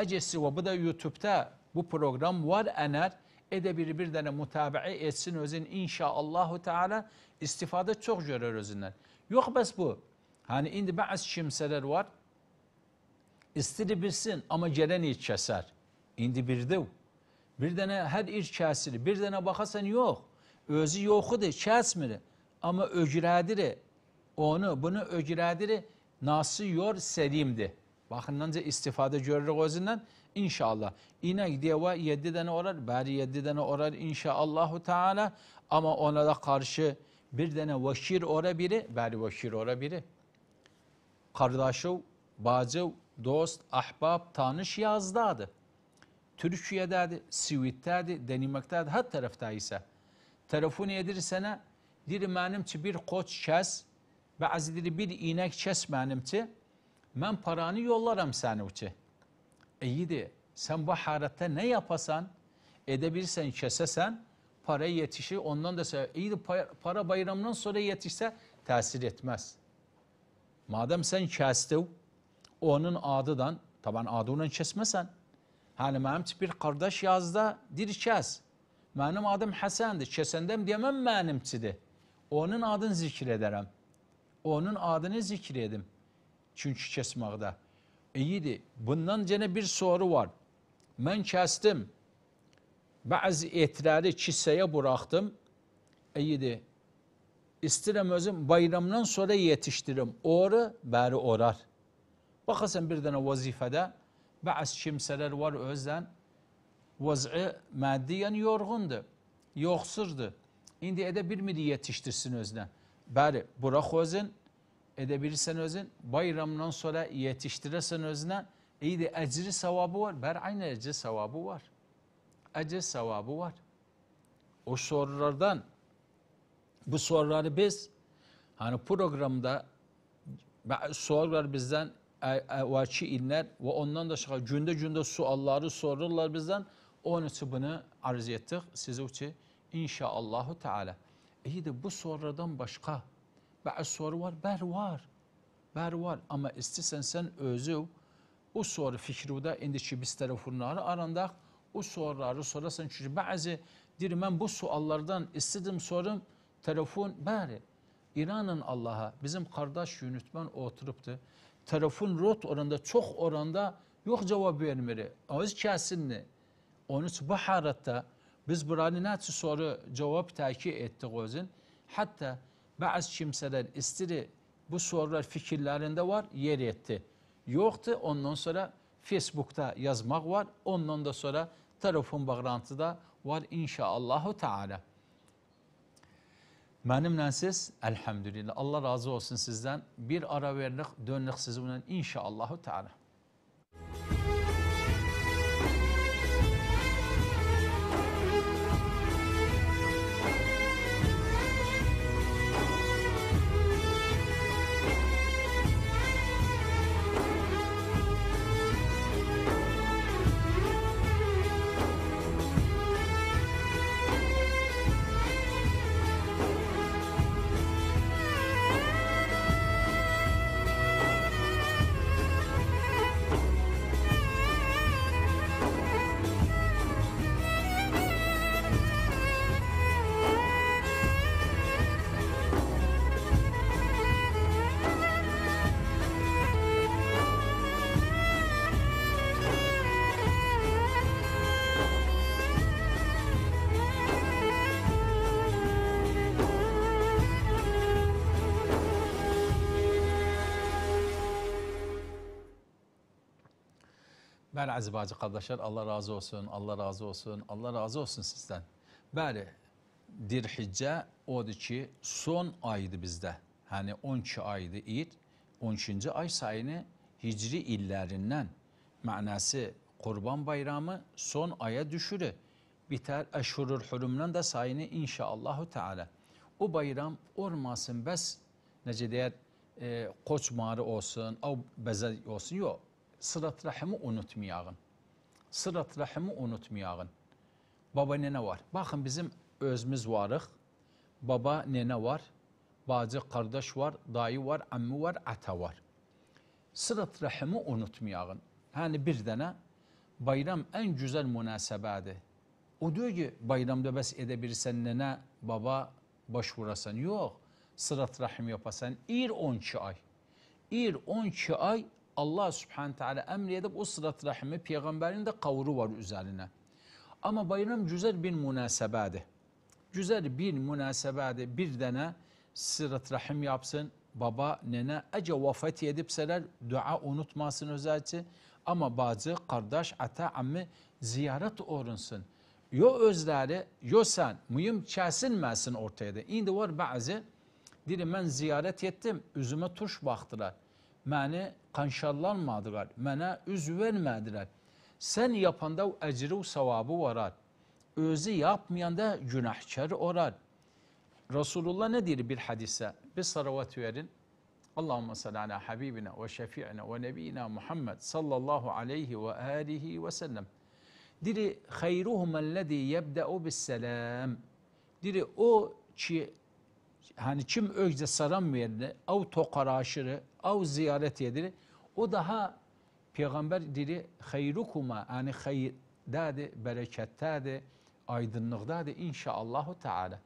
əcəsi ve bu da youtube bu program var ener ede biri bir dənə mütabiə etsin özün inşaallahu teala istifade çok görür özündən. Yok bas bu. Hani indi bəzi kimsələr var, istidi bilsin ama gelen iç keser. İndi birdi. Bir dene her ir kəsir, bir dene bakasın yok, Özü yoxudur, kəsmir. Ama ögürədir. Onu, bunu yor Nasıyor Bakın Baxındanca istifadə görürük özündən. İnşallah. İnək deyə var, yedi dene olar, bəri yedi dene olar inşallahü Teala. ama ona da qarşı bir dənə vəşir ora biri, bəri vəşir ora biri. Qardaşı, bacı, dost, ahbap, tanış yazdadı. Türkiye'dedi, Sivit'tedi, Danimark'tedi, her tarafta ise. Telefon edirsene, diri benim ki bir koç kes, bazı diri bir inek kes benim ki, ben paranı yollarım sana e İyi de, sen bu harette ne yapasan, edebilirsen, kesesen, para yetişi ondan da sever. de para bayramından sonra yetişse tesir etmez. Madem sen kestin, O'nun adıdan, taban adından kesmesen. Hani benim bir kardeş yazda dir kes. Benim adım Hasan'dı. Kesendem diyemem benimçidi. Onun adını zikrederim. Onun adını zikredim. Çünkü kesmekte. İyiydi. Bundan gene bir soru var. Ben kestim. Bazı etleri çiseye bıraktım. İyiydi. E, İstirem özüm bayramdan sonra yetiştiririm. Oru beri orar. Bakasan bir tane vazifede bazı kimseler var özden vaz'ı maddiyen yorgundu, yoksurdu. İndi edebilmedi yetiştirsin özden. Bari bırak özün, edebilirsen özün, bayramdan sonra yetiştirirsen özüne, iyi de ecri sevabı var. ber aynı ecri sevabı var. Ecri sevabı var. O sorulardan, bu soruları biz hani programda sorular bizden e, e, vaçi inler ve ondan da şaka cünde cünde sualları sorurlar bizden. Onun için bunu arz ettik size için inşallahü teala. İyi de bu sorulardan başka bazı soru var, ber var. Ber var ama istisen sen özü o soru fikri fikruda endişi biz telefonları aranda o soruları sorasın. Çünkü bazı dirim ben bu suallardan istedim sorum telefon bari. İran'ın Allah'a bizim kardeş yönetmen oturuptu tarafın rot oranda çok oranda yok cevap vermir. Öz kəsinni. Onun üçün baharatta. haratda biz buranı nəçi soru cevap takip etdik özün. Hətta bəzi kimsələr istiri bu sorular fikirlerinde var, yer etti. Yoktu. ondan sonra Facebook'ta yazmak var, ondan da sonra telefon bağlantıda var inşallahü teala. Mənimlə siz, əlhəmdülillah, Allah razı olsun sizden. Bir ara veririk, dönürük sizinlə inşallahü teala. Değerli aziz bacı kardeşler Allah razı olsun, Allah razı olsun, Allah razı olsun sizden. Bəli, dirhicce odur ki son aydı bizde. Hani 12 aydı id, 13. ay sayını hicri illerinden mənası Kurban Bayramı son aya düşürü. Biter Eşhurul Hurumdan da sayını inşallahü teala. O bayram olmasın bəs necə deyər e, Koç olsun, av bəzək olsun, yox sırat rahimi unutmayağın. Sırat rahimi unutmayağın. Baba nene var. Bakın bizim özümüz varıq. Baba nene var. Bacı kardeş var, dayı var, ammi var, ata var. Sırat rahimi unutmayağın. Hani bir dənə bayram en güzel münasebədir. O diyor ki bayramda bəs edə nene, baba başvurasan. yok, sırat rahim yapasan. İr 12 ay. İr 12 ay Allah Subhanahu Teala emredip o sırat rahimi peygamberin de kavru var üzerine. Ama bayram güzel bir münasebedi. Güzel bir münasebedi bir dene sırat rahim yapsın. Baba, nene ece vefat edipseler dua unutmasın özellikle. Ama bazı kardeş, ata, ammi ziyaret uğrunsun. Yo özleri, yo sen, mühim kesilmesin ortaya da. İndi var bazı, diri ben ziyaret ettim, üzüme tuş baktılar. Məni qanşarlanmadılar, mənə üz vermədilər. Sən yapanda əcri savabı varar. Özü yapmayanda günahkar olar. Resulullah ne deyir bir hadise? Bir salavat verin. Allahümme salli ala habibine ve şefi'ine ve nebiyina Muhammed sallallahu aleyhi ve alihi ve sellem. Diri hayruhumellezî yebde'u bis selam. Diri o ki hani kim özce saram verdi, av tokaraşırı, av ziyaret ediri, o daha peygamber dili hayrukuma yani hayırdadır, berekettedir, aydınlıqdadır inşallahü teala.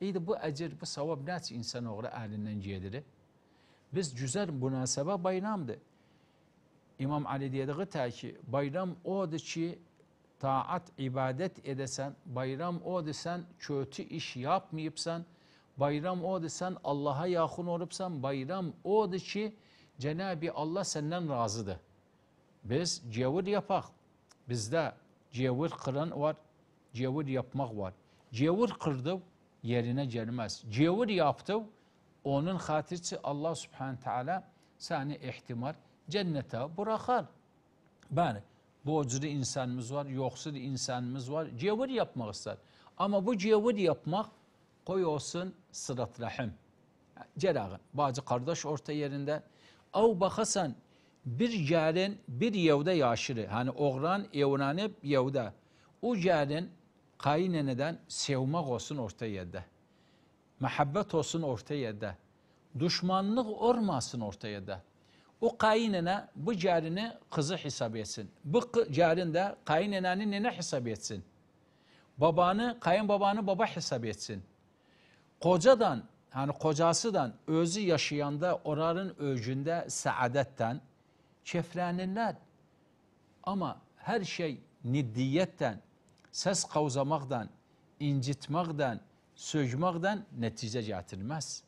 İyidi bu əcir, bu savab nəçi insan oğru əlindən gedir? Biz buna münasəbə bayramdır. İmam Ali dediği tə ki, bayram odur ki, taat, ibadet edesen, bayram odur sən kötü iş yapmayıbsan, bayram odur sən Allaha yaxın olupsan, bayram odur ki, Cenab-ı Allah senden razıdır. Biz cevur yapak. Bizde cevur kıran var, cevur yapmak var. Cevur kırdı yerine gelmez. Cevur yaptı onun hatırçı Allah subhanahu teala seni ihtimal cennete bırakar. Yani borclu insanımız var, yoksul insanımız var. Cevur yapmak ister. Ama bu cevur yapmak koy olsun sırat rahim. Cerağın. Bazı kardeş orta yerinde Av bakasan bir caren bir yevde yaşırı. Hani oğran evranep yevde. O caren kayneneden sevmek olsun orta yerde. Mehabbet olsun orta yerde. Düşmanlık olmasın orta yerde. O kaynene bu carini kızı hesap etsin. Bu carin de kayneneni nene hesap etsin. Babanı, kayınbabanı baba hesap etsin. Kocadan yani kocasıdan özü yaşayanda oraların öcünde saadetten keflenirler. Ama her şey niddiyetten, ses kavzamaktan, incitmaktan, sözmaktan netice getirmez.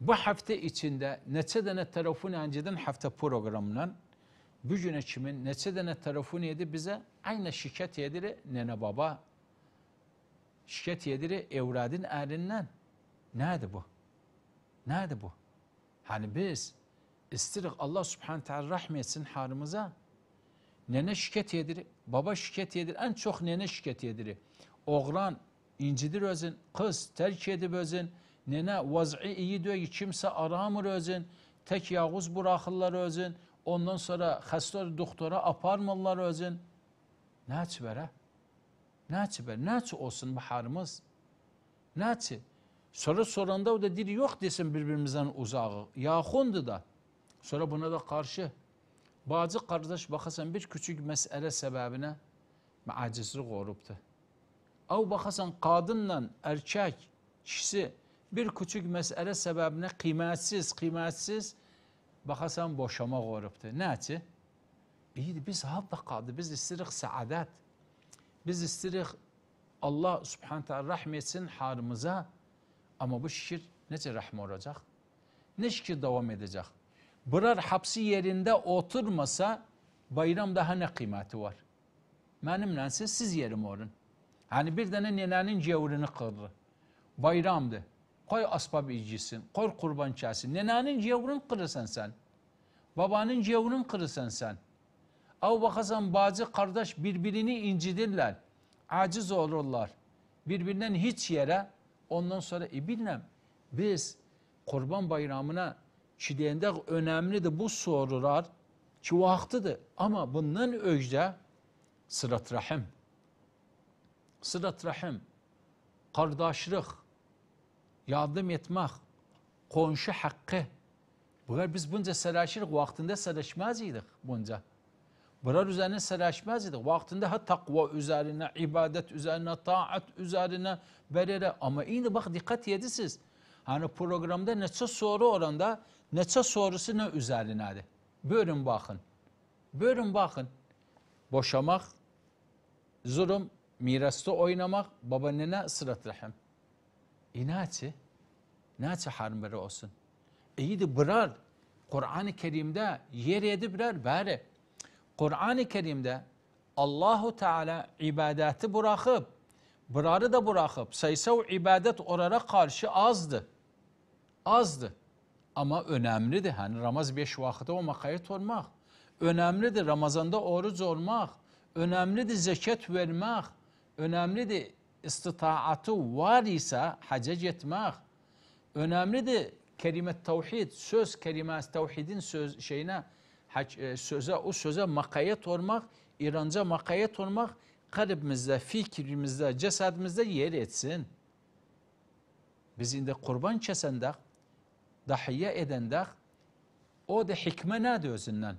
Bu hafta içinde neçə dənə telefon önceden hafta programından bu güne kimin neçə dənə telefon yedi bize aynı şikayet yedir nene baba şikayet yedir evradın ərindən. Nerede bu? Nerede bu? Hani biz istirik Allah subhanahu Taala rahmetsin harımıza. Nene şikayet yedir, baba şikayet yedir, en çok nene şikayet yedir. Oğlan incidir özün, kız terk edib özün, nene vaz'i iyi diyor ki kimse aramır özün, tek yağuz bırakırlar özün, ondan sonra hasta doktora aparmırlar özün. Ne açı bere? Ne açı bere? Ne açı olsun bu harımız, Ne açı? Soru soranda o da dili yok desin birbirimizden uzağı. Yaxundu da. Sonra buna da karşı. Bazı kardeş bakasan bir küçük mesele sebebine acizlik olubdu. Av bakasan kadınla erkek kişisi bir küçük mesele sebebine kıymetsiz, kıymetsiz bakasan boşama olubdu. Nəçi? İyi biz hafta kaldı. Biz istirik saadet. Biz istirik Allah subhanahu rahmetsin harımıza. Ama bu şirk nece rahme olacak? Ne şirk devam edecek? Birer hapsi yerinde oturmasa bayram daha ne kıymeti var? Benimle siz, siz yerim olun. Hani bir tane nenenin cevrini kırdı. Bayramdı. Koy asbab icisin, koy kurban çağsın. Nenenin cevrini kırırsan sen. Babanın cevrini kırırsan sen. Av bakasan bazı kardeş birbirini incidirler. Aciz olurlar. Birbirinden hiç yere Ondan sonra e bilmem biz kurban bayramına önemli de bu sorular ki vaktidir. Ama bundan önce sırat rahim. Sırat rahim, kardeşlik, yardım etmek, konşu hakkı. Bunlar biz bunca saraşırıq, vaktinde saraşmaz idik bunca. Bunlar üzerine seleşmez idi. Vaktinde ha takva üzerine, ibadet üzerine, taat üzerine, belere. Ama yine bak dikkat yedisiz. Hani programda neçe soru oranda, neçe sorusu ne üzerine üzerineydi. Buyurun bakın. Buyurun bakın. Boşamak, zulüm, mirasta oynamak, babaannene ısrat rahim. İnaçı, e, naçı harmeri olsun. E, İyi de birer, Kur'an-ı Kerim'de yer edip birer bari. Kur'an-ı Kerim'de Allahu Teala ibadeti bırakıp, bırarı da bırakıp sayısal ibadet oraya karşı azdı. Azdı. Ama önemlidir. Hani Ramaz beş vaxtı o makayet olmak. Önemlidir Ramazanda oruç olmak. Önemlidir zekat vermek. Önemlidir istitaatı var ise hacac etmek. Önemlidir kelimet tevhid, söz kelimesi, tevhidin söz şeyine e, söze o söze makayet olmak, İranca makayet olmak kalbimizde, fikrimizde, cesadimizde yer etsin. Biz indi kurban kesendik, dahiye edendik, o da hikme nedir özünden?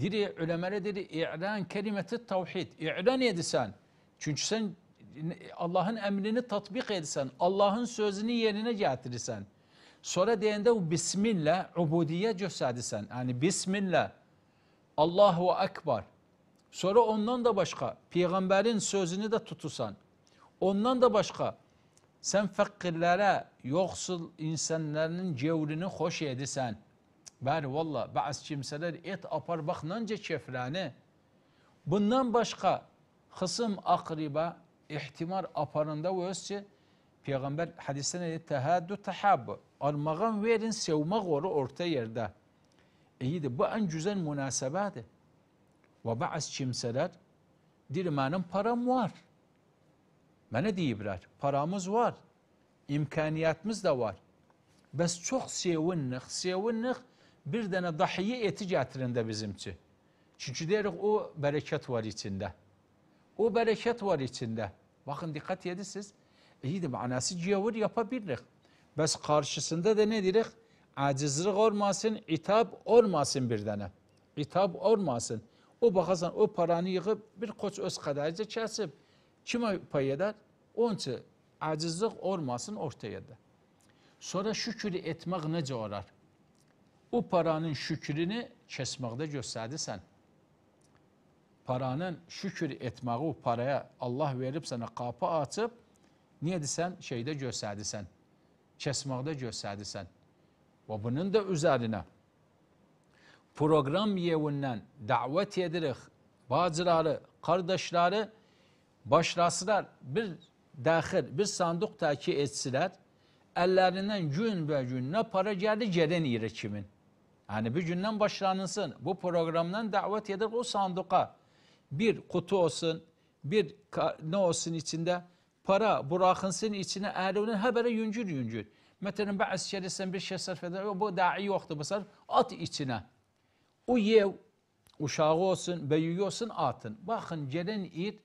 Diri ulemere diri i'lan kelimeti tavhid. İ'lan edisen. Çünkü sen Allah'ın emrini tatbik edisen, Allah'ın sözünü yerine getirirsen. Sonra o bismillah ubudiyyə göstərirsən. Yani bismillah Allahu Akbar. Sonra ondan da başka. Peygamber'in sözünü de tutusan. Ondan da başka. Sen fakirlere, yoxsul insanların cevrini xoş edirsən. Bəli, valla, bazı kimsələr et apar baxlanca kefrəni. Bundan başka, xısım, akriba, ihtimar aparında ve özçə Peygamber hadiste ne dedi? Tehaddu tahabbu. Almağın verin sevmek olur orta yerde. İyi e de bu en güzel münasebedir. Ve ba'az kimseler dirmenin param var. Mənə deyiblər, paramız var, imkaniyyətimiz da var. Bəs çok sevinniq, sevinniq bir dənə dahiyə eti gətirində bizimçi. Çünkü deyirik, o bereket var içinde. O bereket var içində. Baxın, diqqət edirsiniz, İyi de manası ciyavur yapabilirik. Biz karşısında da ne dirik? Acizlik olmasın, itap olmasın bir tane. İtap olmasın. O bakasan o paranı yığıp bir koç öz kadarca çelsip kime pay eder? Onun için acizlik olmasın ortaya da. Sonra şükür etmek ne olar? O paranın şükürünü kesmekte gösterdirsən. Paranın şükür etmeği, o paraya Allah verip sana kapı atıp. Niyə desən, şeydə göstərdisən, kəsmaqda göstərdisən. Ve bunun da üzerine program yevundan davet edirik bacıları, kardeşleri, başlasılar bir daxil, bir sanduq təki etsiler, ellerinden gün ve gün nə para geldi gələn yerə kimin. Yani bir günden başlanılsın. Bu programdan davet edir, o sanduka bir kutu olsun, bir ne olsun içinde para buraxınsın içine, əhli haberi yüngül yüngül. Məsələn, bəzi şeylər sən bir şey sərf edən, bu da'i yoxdur, bu sərf at içine. O ye, uşağı olsun, böyüyü olsun atın. Bakın, gələn il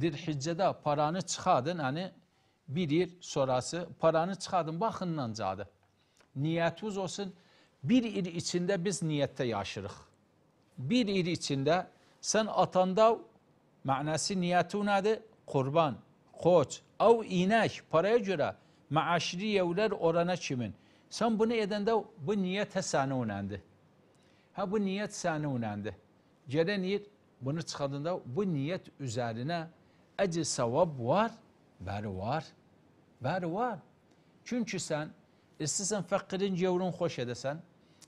Dilhiccədə paranı çıxadın, hani bir il sonrası paranı çıxadın, Bakın cadı. Niyyətiniz olsun, bir il içinde biz niyette yaşırıq. Bir il içinde sen atanda mənəsi niyyəti nədir? Qurban, koç, av inek paraya göre maaşlı evler orana kimin. Sen bunu edende bu niyet sahne unandı. Ha bu niyet sahne unandı. Gelen yer bunu çıkardığında bu niyet üzerine acı sevap var, beri var, beri var. Çünkü sen istesen fakirin cevrun hoş edesen,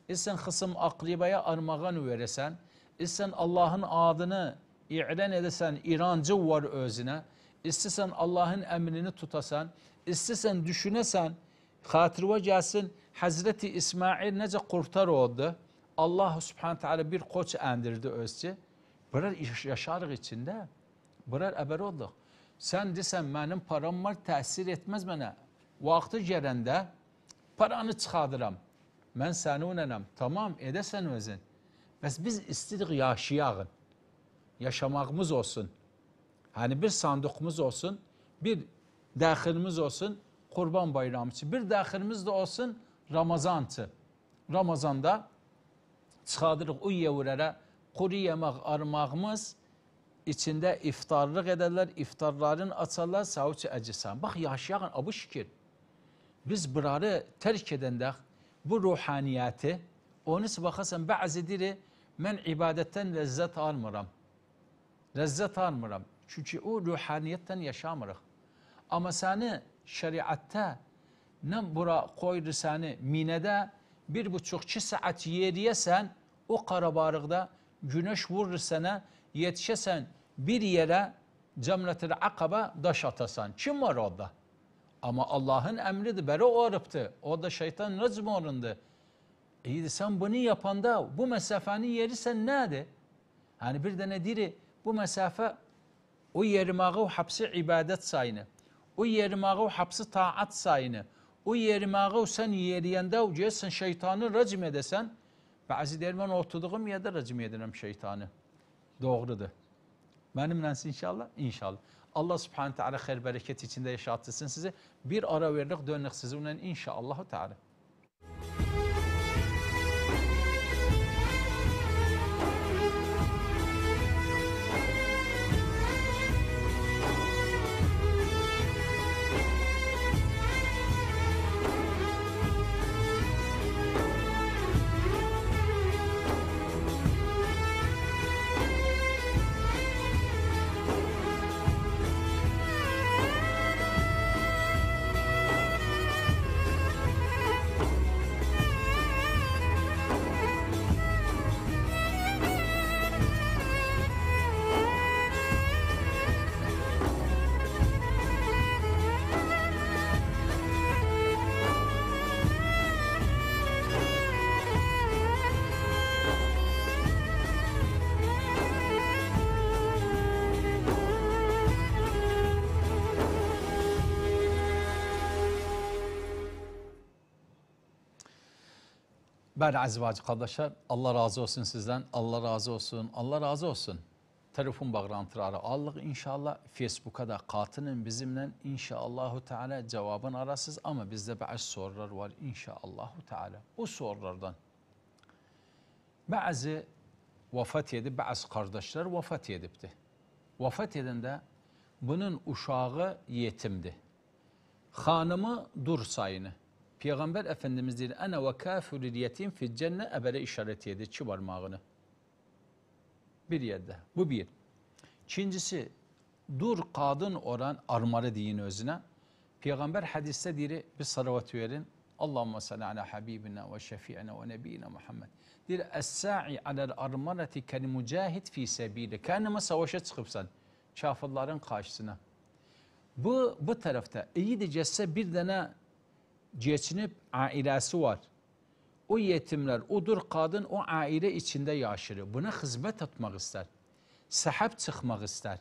istesen kısım akribaya armağan veresen, istesen Allah'ın adını ilan edesen, İrancı var özüne, istesen Allah'ın emrini tutasan, istesen düşünesen, hatırıva gelsin Hazreti İsmail nece kurtar oldu. Allah subhanahu teala bir koç endirdi özce. Birer yaşarık içinde, birer eber olduk. Sen desen benim param var tesir etmez bana. Vakti gelende paranı çıkardıram. Ben seni unenam. Tamam edesen özün. Biz biz istedik yaşayalım. Yaşamağımız olsun. Hani bir sandıkımız olsun, bir dakhilimiz olsun kurban bayramı için. Bir dakhilimiz de olsun Ramazantı. Ramazanda çıxadırıq o yevurərə quru yemək armağımız içində iftarlıq edərlər, iftarların açarlar, savuç əcisən. Bak yaşayağın, abu şükür. Biz burarı terk edəndə bu ruhaniyeti onu baxasan, bəzi diri, Ben ibadetten ləzzət almıram. Ləzzət almıram. Çünkü o ruhaniyetten yaşamırıq. Ama seni şeriatta ne bura koydu seni minede bir buçuk iki saat yeriyesen o karabarıqda güneş vurur sana yetişesen bir yere cemretil akaba daş atasan. Kim var orada? Ama Allah'ın emridir. Beri o arıptı. Orada şeytan rızm orundu. İyi e, sen bunu yapanda bu mesafenin yeri sen nedir? Hani bir de ne diri bu mesafe o yerimağı hapsi ibadet sayını, o yerimağı hapsi taat sayını, o yerimağı sən yeriyəndə o gəlsən şeytanı rəcm edəsən, bəzi deyir, mən oturduğum yerdə rəcm edirəm şeytanı. Doğrudur. Mənimlə inşallah, inşallah. Allah subhanahu teala xeyir bereket içinde yaşatsın sizi. Bir ara veririk, dönürük sizinlə inşallah teala. Değerli azvacı kardeşler, Allah razı olsun sizden, Allah razı olsun, Allah razı olsun. Telefon bağlantıları aldık inşallah. Facebook'a da katının bizimle inşallahu teala cevabın arasız ama bizde bazı sorular var inşallahu teala. O sorulardan bazı vefat edip bazı kardeşler vefat edipti. Vefat edinde bunun uşağı yetimdi. Hanımı dur sayını. Peygamber Efendimiz dedi ana ve kafirul yetim fil cenne ebele işaret yedi çi parmağını. Bir yerde. Bu bir. İkincisi dur kadın oran armarı deyin özüne. Peygamber hadiste diri bir salavatı verin. Allahümme salli ala habibina ve şefi'ina ve nebiyina Muhammed. Diri es-sa'i alel armarati kel mücahit fi sebili. Kendime savaşa çıkıpsan kafirlerin karşısına. Bu bu tarafta iyi diyecekse bir tane geçinip ailesi var. O yetimler, odur kadın o aile içinde yaşır. Buna hizmet etmek ister. Sahip çıkmak ister.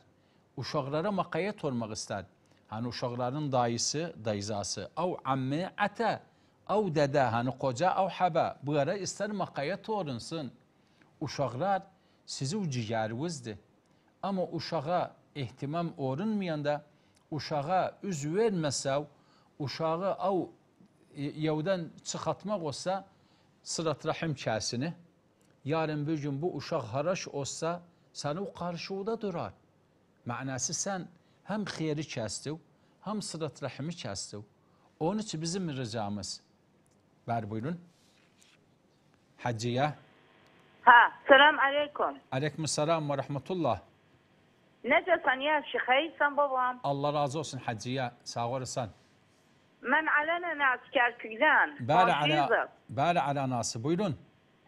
Uşaqlara makayet olmak ister. Hani uşaqların dayısı, dayızası. Av ammi ata. Av dede, hani koca, av haba. Bu ara ister makayet olunsun. Uşaqlar sizin ciğerinizdir. Ama uşağa ehtimam olunmayanda, uşağa üz verməsəv, uşağı av yevden çıkartmak olsa sırat rahim kəsini, yarın bir gün bu uşaq haraş olsa, sen o qarşıda durar. Mənası sən həm xeyri kəsdiv, həm sırat rahimi kəsdiv. Onun için bizim ricamız. Ver buyurun. Hacıya. Ha, selam aleyküm. Aleyküm selam ve rahmetullah. Necesin ya şeyh, sen babam. Allah razı olsun Hacıya, sağ olasın. من علينا ناس كركدان بال على بال على ناس بuyurun.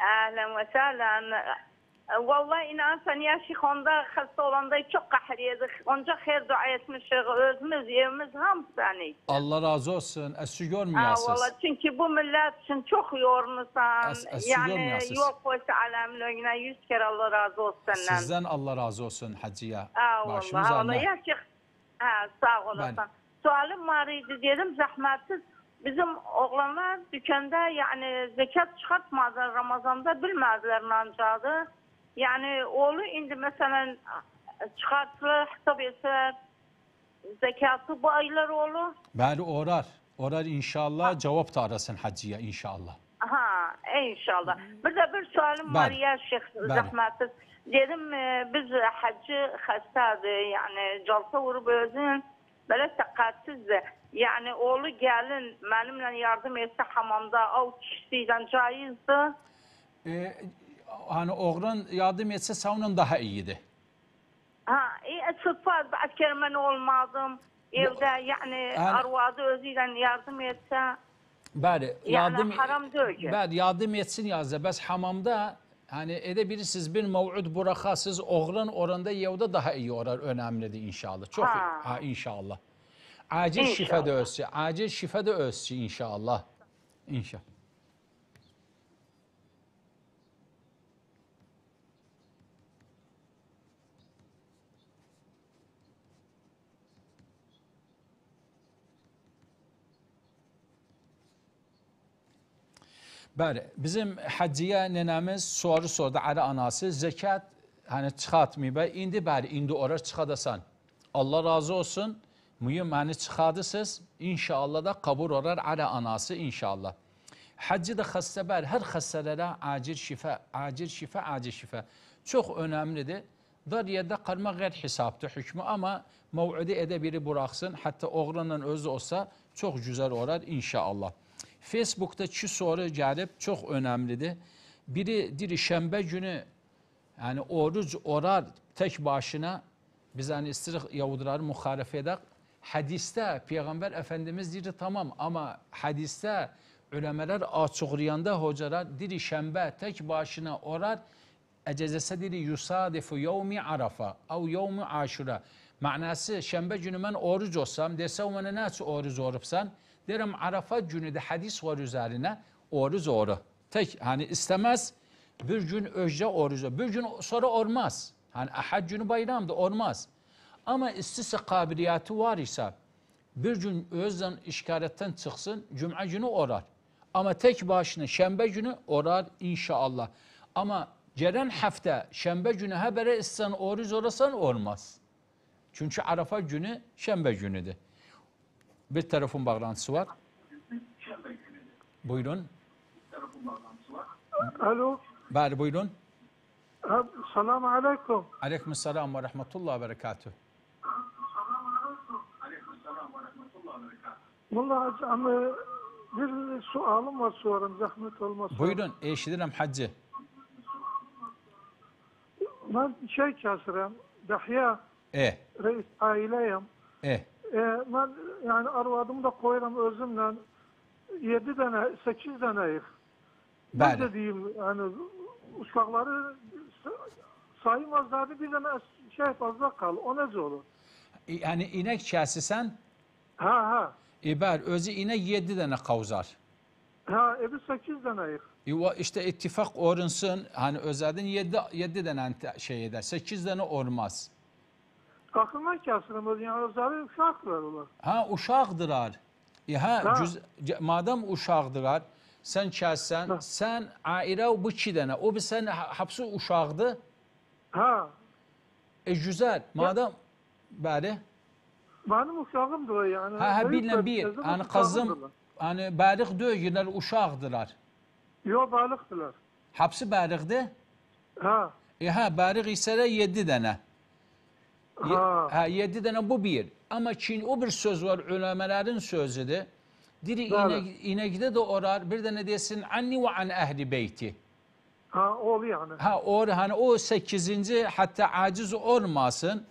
اهلا وسهلا Vallahi inansan ya şeyh onda hasta olanda çok kahriydik. Onca hayır dua etmişiz. Özümüz, evimiz hamsani. Allah razı olsun. Esü görmüyorsunuz. Valla çünkü bu millet için çok yormuşsan. Es, esü yani yok olsa alemin yüz kere Allah razı olsun. Sizden Allah razı olsun Hacıya. Ha, Başımız Allah. Allah. Ya şeyh ha, sağ olasın. Ben sualim var idi dedim zahmetsiz. Bizim oğlanlar dükkanda yani zekat çıkartmadı Ramazan'da bilmezler nancadı. Yani oğlu indi mesela çıkartılır, hesap etseler zekatı bu aylar oğlu. Bəli, orar. Orar inşallah. Cavab da arasın hacıya inşallah. Ha, inşallah. Bir de bir sualim var Bəli. ya Şeyh zahmetsiz. Dedim e, biz hacı hastadı yani calsa vurup özün. belə təqəssüzdür. Yəni oğlu gəlin mənimlə yardım etsə hamamda, o kişisi ilə caizdir. E, hani oğlun yardım etsə sənin daha iyidir. Ha, e, sıfır e, bəlkə mən olmadım. Evdə yəni hə, arvadı özü ilə yardım etsə. Bəli, yəni, yardım. Yəni haram deyil. Bəli, yardım etsin yazsa, bəs hamamda Yani edebilirsiniz bir mev'ud buraka siz oğlan oranda yevda daha iyi orar önemlidir inşallah. Çok ha. Ha, inşallah. Acil şifa da ölsün. Acil şifa da ölsün inşallah. İnşallah. بله بزیم حجیه ننمز سوارو سورده ara anası zekat hani çıxatmayıb. İndi bəli, indi ora çıxadasan. Allah razı olsun. Mühim məni çıxadısız. İnşallah da qabul olar ara anası inşallah. Həcci də xəstə bəli, hər xəstələrə acil şifa, acil şifa. acil şifə. Çox önəmlidir. Dariyədə qarma qeyr hesabdır hükmü, Ama məvudi edə biri buraxsın, hatta oğlanın özü olsa çok güzel olar inşallah. Facebook'ta Facebook'daki soru gelip çok önemlidir. Biri diri şembe günü yani oruç orar tek başına biz hani istirik Yahudileri muharif edek. Hadiste Peygamber Efendimiz diri tamam ama hadiste ölemeler açıqlayanda hocalar diri şembe tek başına orar. Ecezese diri yusadifu yevmi arafa av yevmi aşura. Manası şembe günü ben oruç olsam dese o bana nasıl oruç olursan derim Arafat günü de hadis var üzerine oruz oru. Tek hani istemez bir gün öjce oruz. Bir gün sonra olmaz. Hani ahad günü bayramdı olmaz. Ama istise kabiliyeti var ise bir gün özden işkaretten çıksın cuma günü orar. Ama tek başına şembe günü orar inşallah. Ama gelen hafta şembe günü habere isten oruz orasan olmaz. Çünkü Arafa günü şembe günüdür. Bir telefon bağlantısı var. Buyurun. Alo. Bari buyurun. Selamun aleyküm. Aleyküm selam ve rahmetullah ve berekatuhu. Vallahi ama bir sualım var sorarım zahmet olmasın. Buyurun eşidirim hacı. Ben şey kasırım. Dahya. E. Reis aileyim. E. E, ben yani arvadımı da koyarım özümle. Yedi tane, sekiz taneyik. Ben de diyeyim yani uşakları sayım azladı bir tane şey fazla kal. O ne olur? Yani inek kəsisən? Ha ha. E, bəli, özü inək 7 tane qavzar. Ha, evi 8 tane E, İşte işte ittifak orunsun, hani özədin 7, 7 dənə şey edər, 8 tane olmaz. Qalxınlar ki, aslında dinarozları uşaqdırlar onlar. Hə, uşaqdırlar. E, hə, hə. Cüz, madam uşaqdırlar, sən kəssən, hə. sən airə bu iki dənə, o bir sən hapsi uşaqdır. Hə. E, güzəl, madam, hə. bəli. Mənim uşağımdır o, yəni. Hə, hə, billə bir, yəni qızım, yəni bəliq döyürlər, uşaqdırlar. Yox, bəliqdırlar. Hapsi bəliqdir? Hə. E, hə, bəliq isə 7 dənə. Hə. Ha. ha 7 dənə bu bir. ama Çin o bir söz var, öləmələrin sözüdür. Diri Doğru. inek, inekide de orar. Bir de ne desin? Anni ve an ehli beyti. Ha o yani. Ha or hani o sekizinci hatta aciz olmasın.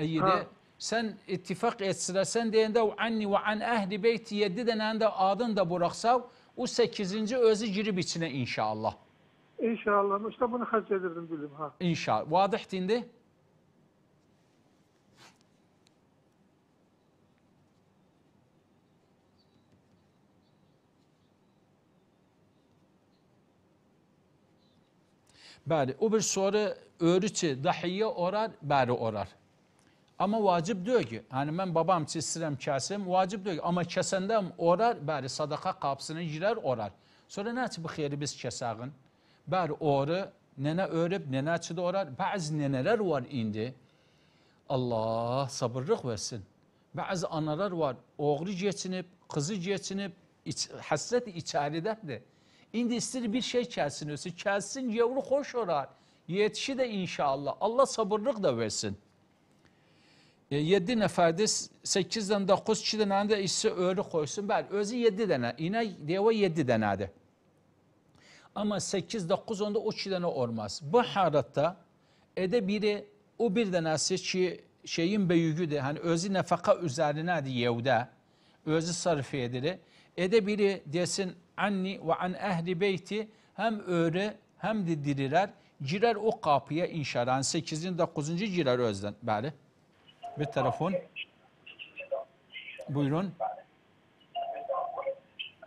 İyi e, sen ittifak etsin. Sen deyende anni ve an ehli beyti yedi denende adın da bıraksav. O sekizinci özü girip içine inşallah. İnşallah. İşte bunu hac edirdim bilim ha. İnşallah. Vadih dindi? Bəli, o bir soru öyrü ki, dahiyə orar, bəri orar. Ama vacib deyil ki, yəni mən babam üçün istəyirəm kəsim, vacib deyil ki, amma kəsəndə orar, bəli, Sadaka qapısına girer orar. Sonra ne ki bu xeyri biz kəsəğin? Bəli, oru, nene öyrüb, nene üçün orar. Bəzi nənələr var indi. Allah sabırlıq versin. Bəzi analar var, oğlu geçinib, kızı geçinib, iç, həsrət içəridədir. İndi istir bir şey kelsin ösü. Kelsin yavru hoş olar Yetişi de inşallah. Allah sabırlık da versin. E, 7 nəfərdir, 8-dən 9, 2 dənəni də işçi ölü qoysun. Bəli, özü 7 dənə, inə deva 7 dənədir. Amma 8, 9, 10-da o 2 dənə olmaz. Bu halatda edə biri, o bir dənəsi ki, şeyin böyüğüdür, hani özü nəfəqə üzərinədir yevdə, özü sarf edilir. Edə biri desin, anni ve an ehli beyti hem öğre hem de diriler girer o kapıya inşallah. Yani 8. 9. girer özden. bari. Bir telefon. Buyurun.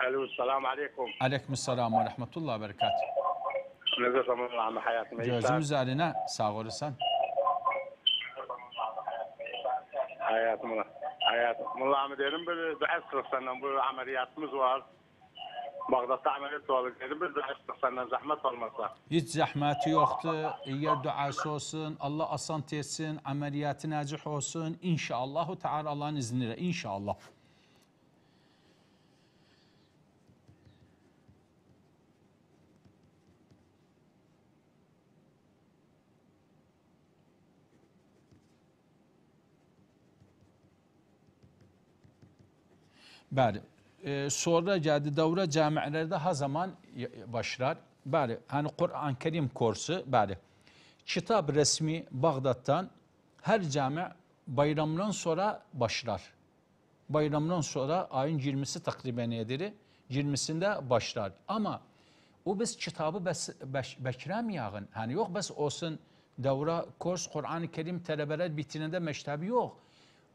Alo, selamu aleyküm. Aleyküm selamu ve rahmetullah ve berekat. Necə samanın amı hayatım? Gözüm üzerine sağ olursan. Hayatımla. Hayatım. Mulla amı derim, bir əsr bu ameliyatımız var. Bağdat'ta amel ettik. Biz de istedik senden zahmet olmasa. Hiç zahmeti yoktu. İyi duası olsun. Allah asant etsin. Ameliyatı necih olsun. İnşallahu Teala Allah'ın izniyle. İnşallah. Bəli e, sonra geldi davra cami'lerde ha zaman başlar. Bari hani Kur'an ı Kerim kursu bari. Kitap resmi Bağdat'tan her cami bayramdan sonra başlar. Bayramdan sonra ayın 20'si takriben edilir. 20'sində başlar. Ama o biz kitabı bes bes bəş, bəkrəmiyəğin. Hani yok, biz olsun davra, kurs, kuran ı Kerim tələbələr bitirəndə məktəbi yok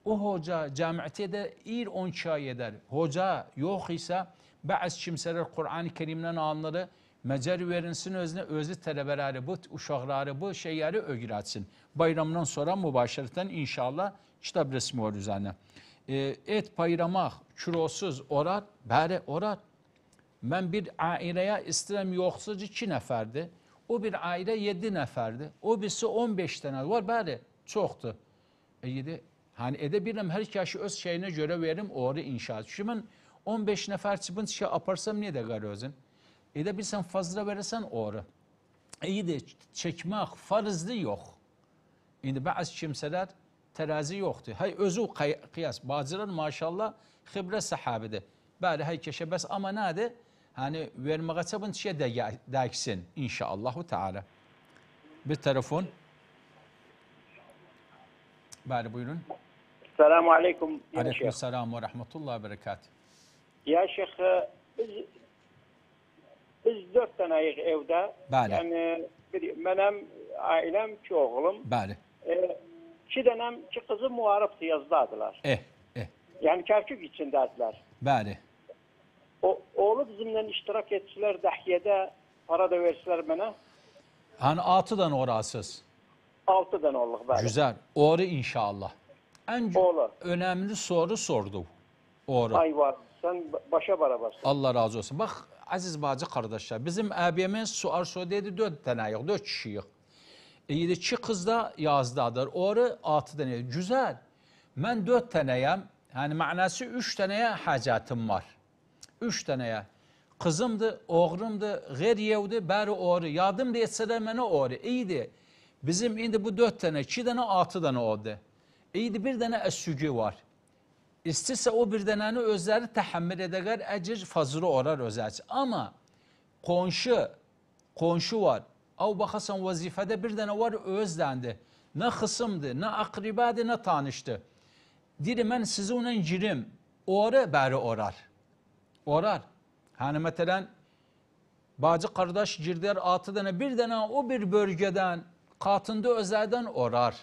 o hoca de ir on çay eder. Hoca yok ise bazı kimseler Kur'an-ı Kerim'den anları mecer verinsin özne, özü telebeleri bu, uşakları bu şeyleri ögüratsin. Bayramdan sonra mübaşireten inşallah kitap resmi var üzerine. E, et bayramak, çurosuz orat, bere orat. Ben bir aileye istirem yoksuz iki neferdi. O bir aile yedi neferdi. O birisi on beş tane var bari çoktu. E yedi Hani edebilirim her kəşi öz şeyinə görə verim, ori inşaat. Şimin 15 nəfər çıxın şey aparsam niye de garozun? Edebilsen fazla bilsən fazla İyi de İyidir, çəkmək yok. yox. İndi bəzi kimsələr terazi yoktu. Hay özü kıyas bazıları maşallah xibrə sahabidir. Bəli, hay keşə bəs amma nədir? Hani verməyə çabın şey dəksin inşallahü Teala. Bir telefon. Bəli, buyurun. Selamu Aleyküm. Aleyküm Selam ve Rahmetullah Berekat. Ya Şeyh, e, biz, biz dört taneyik evde. Bəli. Yani benim ailem, iki oğlum. Bəli. E, iki dönem, iki kızım muharipti yazdadılar. Eh, eh. Yani Kerkük içindadılar. Bəli. O, oğlu bizimle iştirak ettiler dahiyede para da verseler bana. Hani altıdan orasız. Altıdan olduk bari. Güzel. Oru inşallah. En Oğlan. önemli soru sordu. Oğlan. Ay var. Sen başa barabarsın. Allah razı olsun. Bak aziz bacı kardeşler bizim abimiz suar dedi dört tane yok. Dört kişiyiz. E, iki kız da yazdadır. Oru altı tane. Güzel. Ben dört taneyim. Yani manası üç taneye hacatim var. Üç taneye. Kızımdı, oğlumdu, gayriyevdi, bari oğru. Yardım da etseler bana oğru. İyiydi. Bizim indi bu dört tane, iki tane, altı tane oldu. İyiydi bir dənə əs var. İstisə o bir dənəni özleri təhəmmül edəgər əcr fazırı orar özəç. Ama konşu, konşu var. Av baxasan vəzifədə bir dənə var özləndi. Nə xısımdı, nə aqribədi, nə tanışdı. Diri mən sizi onunla girim. Orı bəri orar. Orar. Hani məsələn bacı kardeş girdər 6 dənə bir dənə o bir bölgədən, katında özlerden orar.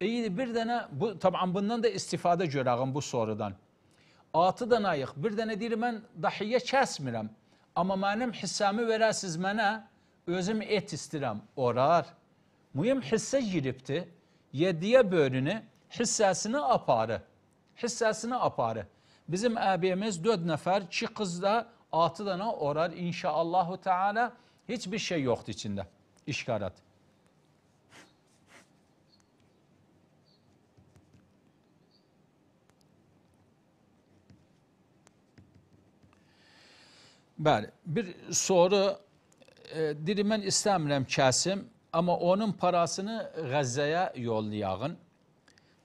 İyi bir dənə bu təbii bundan da istifadə görəğim bu sorudan. 6 danayıq. Bir dənə deyir mən dahiyə kəsmirəm. Amma mənim hissəmi verəsiz mənə, özüm et istirəm. Orar. Mühim hissə giribdi. 7-yə bölünü hissəsini aparı. Hissəsini aparı. Bizim əbiyimiz 4 nəfər, 2 qız da 6 dənə orar inşallahü təala. Heç bir şey yoxdur içində. İşkarat. Bəli. Bir soru e, diri mən istəmirəm kəsim, amma onun parasını Qəzzəyə yollayağın.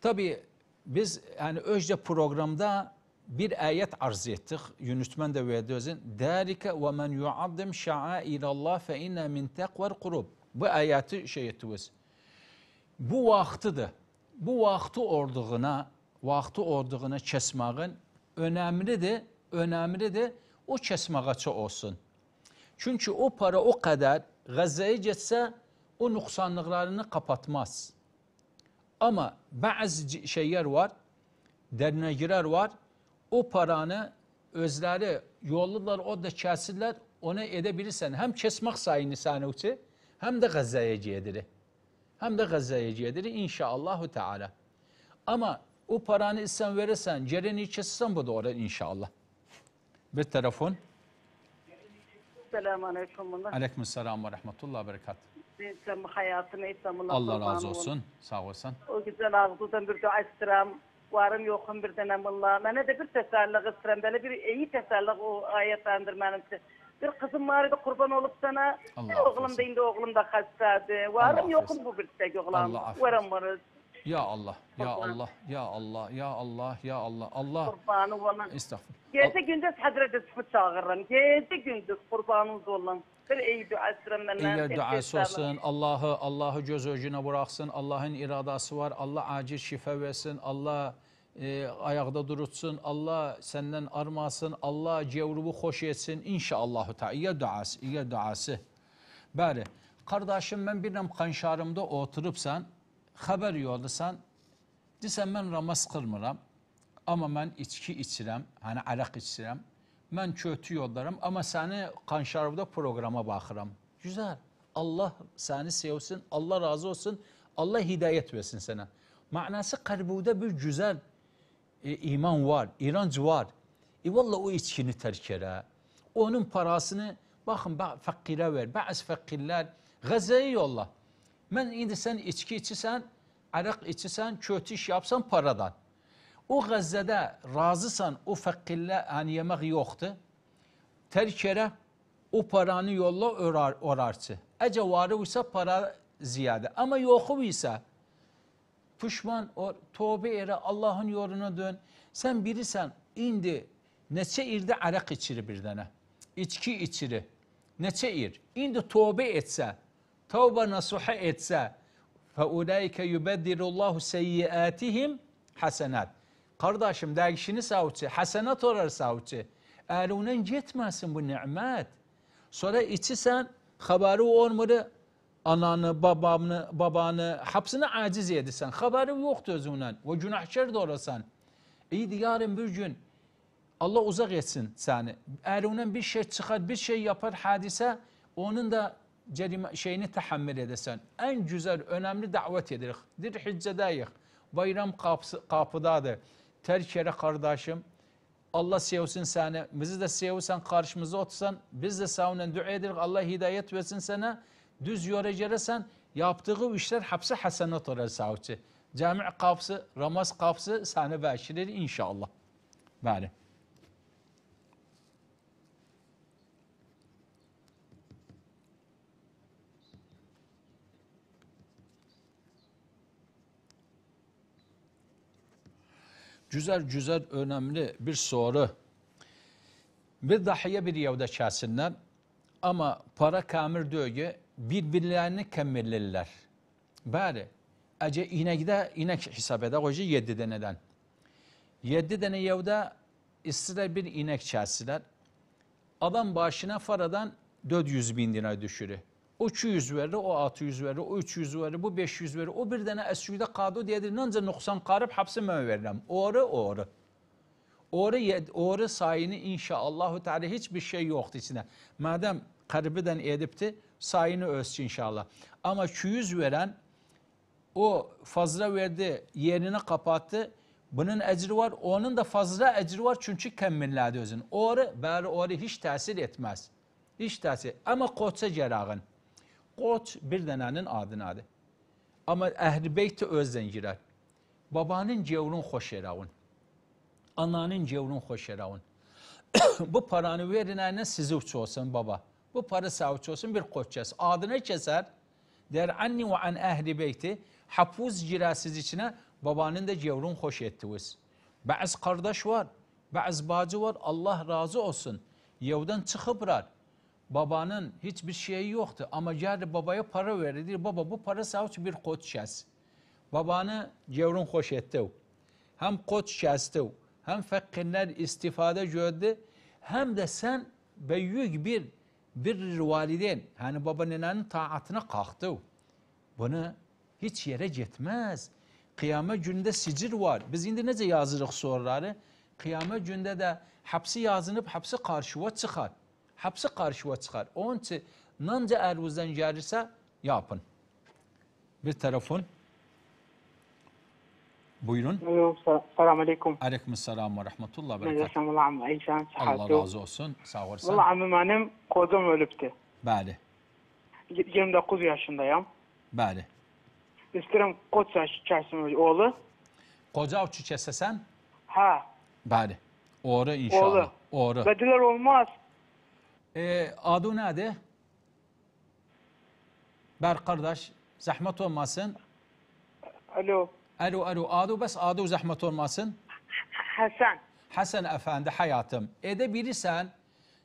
Tabii biz yani önce programda bir ayet arz ettik. Yönetmen de verdi özün. Dâlike ve men yu'azzim şa'ailallah fe inne min tekver kurub. Bu ayeti şey ettiniz. Bu vaktidir. Bu vakti orduğuna, vakti orduğuna kesmağın önemlidir. Önemlidir o kəsmə ağacı olsun. Çünki o para o kadar Qəzzəyə getsə, o nüqsanlıqlarını kapatmaz. Ama bazı şeyler var, dərnəgirər var, o paranı özleri, yollular, o da kəsirlər, ona edə bilirsən. Həm kəsmək sayını sənəvçi, həm də Qəzzəyə gedirik. Həm də Qəzzəyə gedirik inşallahü teala. Ama o paranı istən verirsən, gerini kəssən bu da orada inşallah. بالتلفون Selamun Aleyküm. Aleyküm selam ve rahmetullah berekat. Sen hayatını İslam'ına Allah razı olsun. Sağ olasın. O güzel ağzından bir dua istirham. Varım yokum bir denem Allah. Mene de bir tesellik istirham. Böyle bir iyi tesellik o ayetlendir benim Bir kızım var da kurban olup sana. Allah oğlum da indi oğlum da hastadı. Varım yokum bu bir tek oğlum. Varım varız. Ya Allah, ya Allah, ya Allah, ya Allah, ya Allah, Allah. Kurbanı olan. Estağfurullah. Gece gündüz Hazreti Sıfı çağırırım. Gece gündüz kurbanınız olan. Bir iyi duasırım ben. İyi duası olsun. Allah'ı, Allah'ı göz öcüne bıraksın. Allah'ın iradası var. Allah acil şifa versin. Allah e, ayakta durutsun. Allah senden armasın. Allah cevrubu hoş etsin. İnşallahü ta. İyi duası, iyi duası. Bari. Kardeşim ben birden kanşarımda oturup sen haber yollasan desem ben ramaz kılmıram ama ben içki içirem, hani alak içirem. Ben kötü yollarım ama seni kanşarvda programa bakıram. Güzel. Allah seni sevsin, Allah razı olsun, Allah hidayet versin sana. Manası kalbuda bir güzel e, iman var, iranç var. E valla o içkini terk ede Onun parasını bakın bak, fakire ver. Bazı fakirler gazayı yolla. Ben indi sen içki içirsən, araq içirsən, kötü iş yapsan paradan. O Qəzzədə razısan, o fəqqillə yəni yemək yoxdur. Tərk o paranı yolla orar, orarçı. Əcə varı isə para ziyadə. Amma yoxu isə pişman or, tövbe elə, Allahın yoluna dön. Sən birisən, indi neçə ildə araq içiri bir dənə. İçki içiri. Neçə il? İndi tövbə etsə, tövbe nasuha etse فَاُولَٰيكَ يُبَدِّلُ اللّٰهُ سَيِّئَاتِهِمْ hasenat. Kardeşim dergişini savutçu, hasenat olar savutçu. onun gitmesin bu nimet. Sonra içi sen haberi olmadı. Ananı, babamını, babanı, hapsini aciz yedisən. Haberi yoktu özünden. Ve günahkar da orasan. İyi diyarın bir gün Allah uzak etsin seni. onun bir şey çıkar, bir şey yapar hadise. Onun da cerime şeyini tahammül edesen. En güzel, önemli davet edirik. Dir hiccedayik. Bayram kapısı, kapıdadır. Terk yere kardeşim. Allah sevsin seni. Bizi de sevsen karşımıza otursan. Biz de savunen dua edirik. Allah hidayet versin sana. Düz yoreceresen yaptığı işler hepsi hasenat olur savcı. Cami kapısı, Ramaz kapısı sana başlar inşallah. Bəli. güzel güzel önemli bir soru. Bir dahiye bir Yavda çalsinler ama para kamir diyor ki birbirlerini kemirlerler. Bari acı inek de inek hesap eder hoca yedi deneden. Yedi tane yevde istile bir inek çalsiler. Adam başına faradan 400 bin lira düşürü. O 200 verir, o 600 verdi, o 300 verdi, bu 500 verir. O bir dənə əsüydə qadı deyir, nanca nöqsan qarıb hapsi mən verirəm. Oru, oru. Oru, oru sayını inşallahü teala hiçbir şey yoxdur içində. Madem qaribdən edibdi, sayını ölsün inşallah. Ama 200 veren o fazla verdi, yerini kapattı. Bunun ecri var, onun da fazla ecri var çünkü kemmilledi özün. Oru, bari oru hiç tesir etmez. Hiç tesir. Ama koça cerağın koç bir dənənin adını adı. Amma əhl-i beyt öz zəncirə. Babanın cevrun xoş yerəvun. Ananın cevrun xoş yerəvun. (coughs) Bu paranı verin əlinə sizi uç olsun baba. Bu para savuç olsun bir koç kes. Adını keser. Der anni ve an ehli beyti. Hapuz cira siz içine babanın da cevrun hoş ettiniz. Bazı kardeş var. Bazı bacı var. Allah razı olsun. Yevden çıkıbrar babanın hiçbir şeyi yoktu ama geldi babaya para verildi. Baba bu para sağ bir kot şəs. Babanı cevrun hoş etti. Hem kot şəsdi, hem fakirler istifade gördü, hem de sen büyük bir bir valideyn, hani babanenenin taatına kalktı. Bunu hiç yere gitmez. Kıyamet günde sicir var. Biz indi nece yazırıq soruları? Kıyamet günde de hapsi yazınıp hapsi karşıva çıkar. Hapse karşıya çıkar. Onun için nanca elinizden gelirse yapın. Bir telefon. Buyurun. Alo, selamun aleyküm. Aleyküm selam ve rahmetullah. Yaşamullah amma Allah razı olsun. Sağ olasın. Valla ammim annem kodum ölüptü. Bəli. 29 yaşındayım. Bəli. İstəyirəm qod çəksin oğlu. Qoca uçu kəsəsən? Hə. Bəli. Oğru inşallah. Oğlu. Oğru. Dediler olmaz. E, adı nerede? Ber kardeş zahmet olmasın. Alo. Alo alo adı bes adı zahmet olmasın. Hasan. Hasan efendi hayatım. Ede bilirsen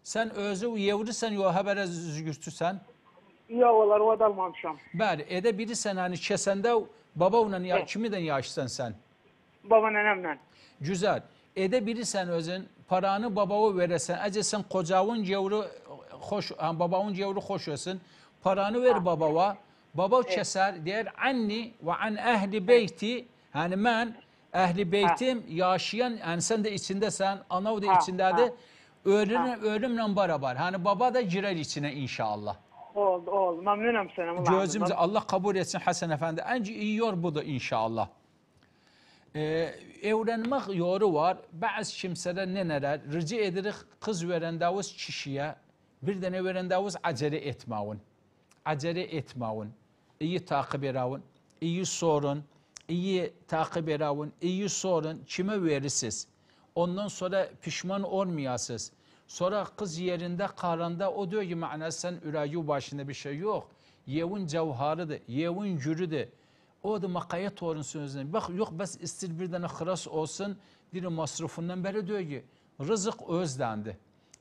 sen özü yevrisən yo xəbərə üzgürtüsən? Yo, onlar o dalmamışam. Bəli, edə bilirsən hani kəsəndə baba ilə ya kimidən yaşısan sən? Baba nənəmlə. Gözəl. Edə bilirsən özün paranı babaya verəsən, əcəsən qocavın yevru hoş yani babamın yavru hoş olsun. Paranı ver babava. Baba evet. keser der anni ve an ehli beyti. hani ben ehli beytim yaşayan yani sen de içindesen, anav da içindedir. Ölüm, ölümle beraber. Hani baba da girer içine inşallah. Oldu oldu. Memnunum sana. Gözümüzü Allah kabul etsin Hasan Efendi. Ence iyi yor bu inşallah. Ee, evlenmek yoru var. Bazı kimseler ne neler? Rica edirik kız veren davuz kişiye bir de evrendavuş acele etmeyin. Acele etmeyin. İyi takip edin. İyi sorun. İyi takip edin. İyi sorun. Kime verirsiniz? Ondan sonra pişman olmayasınız. Sonra kız yerinde karanda o diyor ki manasından ürayu başında bir şey yok. Yevun cevharıdır. Yevun yürüdür. O da makaya torun sözünden. Bak yok bas istir bir tane hıras olsun. Diri masrafından beri diyor ki rızık özdendi.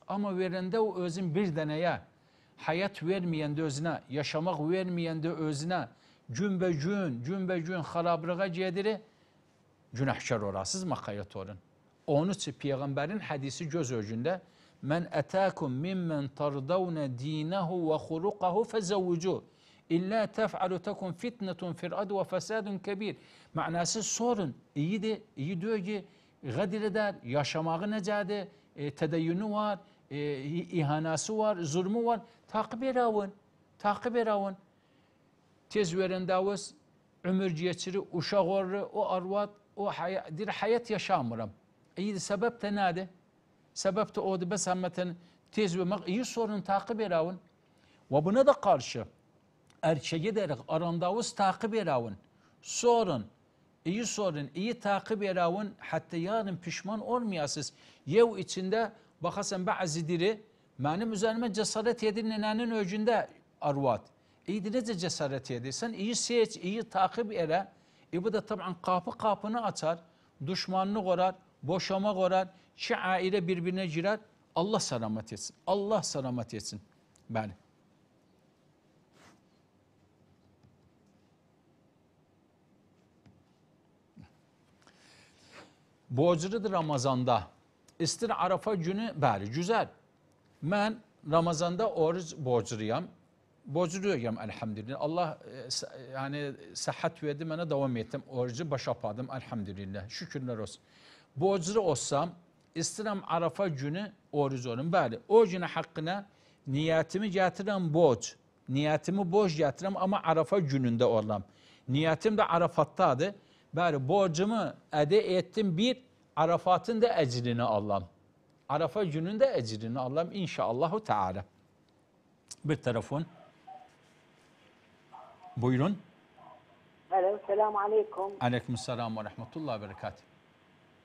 Ama verende o özün bir deneye, hayat vermeyen de özüne, yaşamak vermeyen de özüne, cümbecün, cümbecün halabırığa cediri, günahkar orasız makayet olun. Onun için Peygamberin hadisi göz öcünde, men etâkum mimmen tardavne dinehu ve hurukahu fezevvucu. İlla tef'alu tekun fitnetun firadu ve fesadun kebir. Manası sorun. iyi de, iyi diyor ki, gadir eder, yaşamağı necədir, e, tedeyyünü var, e, ihanası var, zulmü var. Takip edin. Takip edin. Tez veren davız, ömür geçiri, uşak orru, o arvat, o hayat, dir hayat yaşamıram. İyi e, sebep de nadi? Sebep de odu bes hemmeten tez vermek, iyi e, sorun takip edin. Ve buna da karşı erkeğe derek arandavuz takip edin. Sorun, iyi sorun, iyi takip edin. Hatta yarın pişman olmayasız. Yev içinde Bakasen ba'zidiri benim üzerime cesaret yedin nenenin öcünde arvat. İyi nece cesaret yedirsen iyi seç, iyi takip ele. E bu da tabi kapı kapını açar, düşmanını korar, boşama korar, çi aile birbirine girer. Allah selamet etsin. Allah selamet etsin. Beni. Borcudur Ramazan'da istir Arafa günü bəli, gözəl. Mən Ramazanda oruc borcluyam. Borcluyam elhamdülillah. Allah e, e, yani sıhhat verdi, mənə devam ettim. Orucu başa padım. elhamdülillah. şükürler olsun. Borclu olsam istiram Arafa günü oruc olum. Bəli, o günə haqqına niyyətimi gətirəm borc. Niyyətimi borc gətirəm amma Arafa günündə olam. Niyyətim də arafattadı bari. borcumu ede ettim bir Arafat'ın da ecrini alam. Arafa günün de ecrini alam inşallahü teala. Bir telefon. Buyurun. Alo, selamun aleyküm. Aleyküm selam ve rahmetullah ve berekat.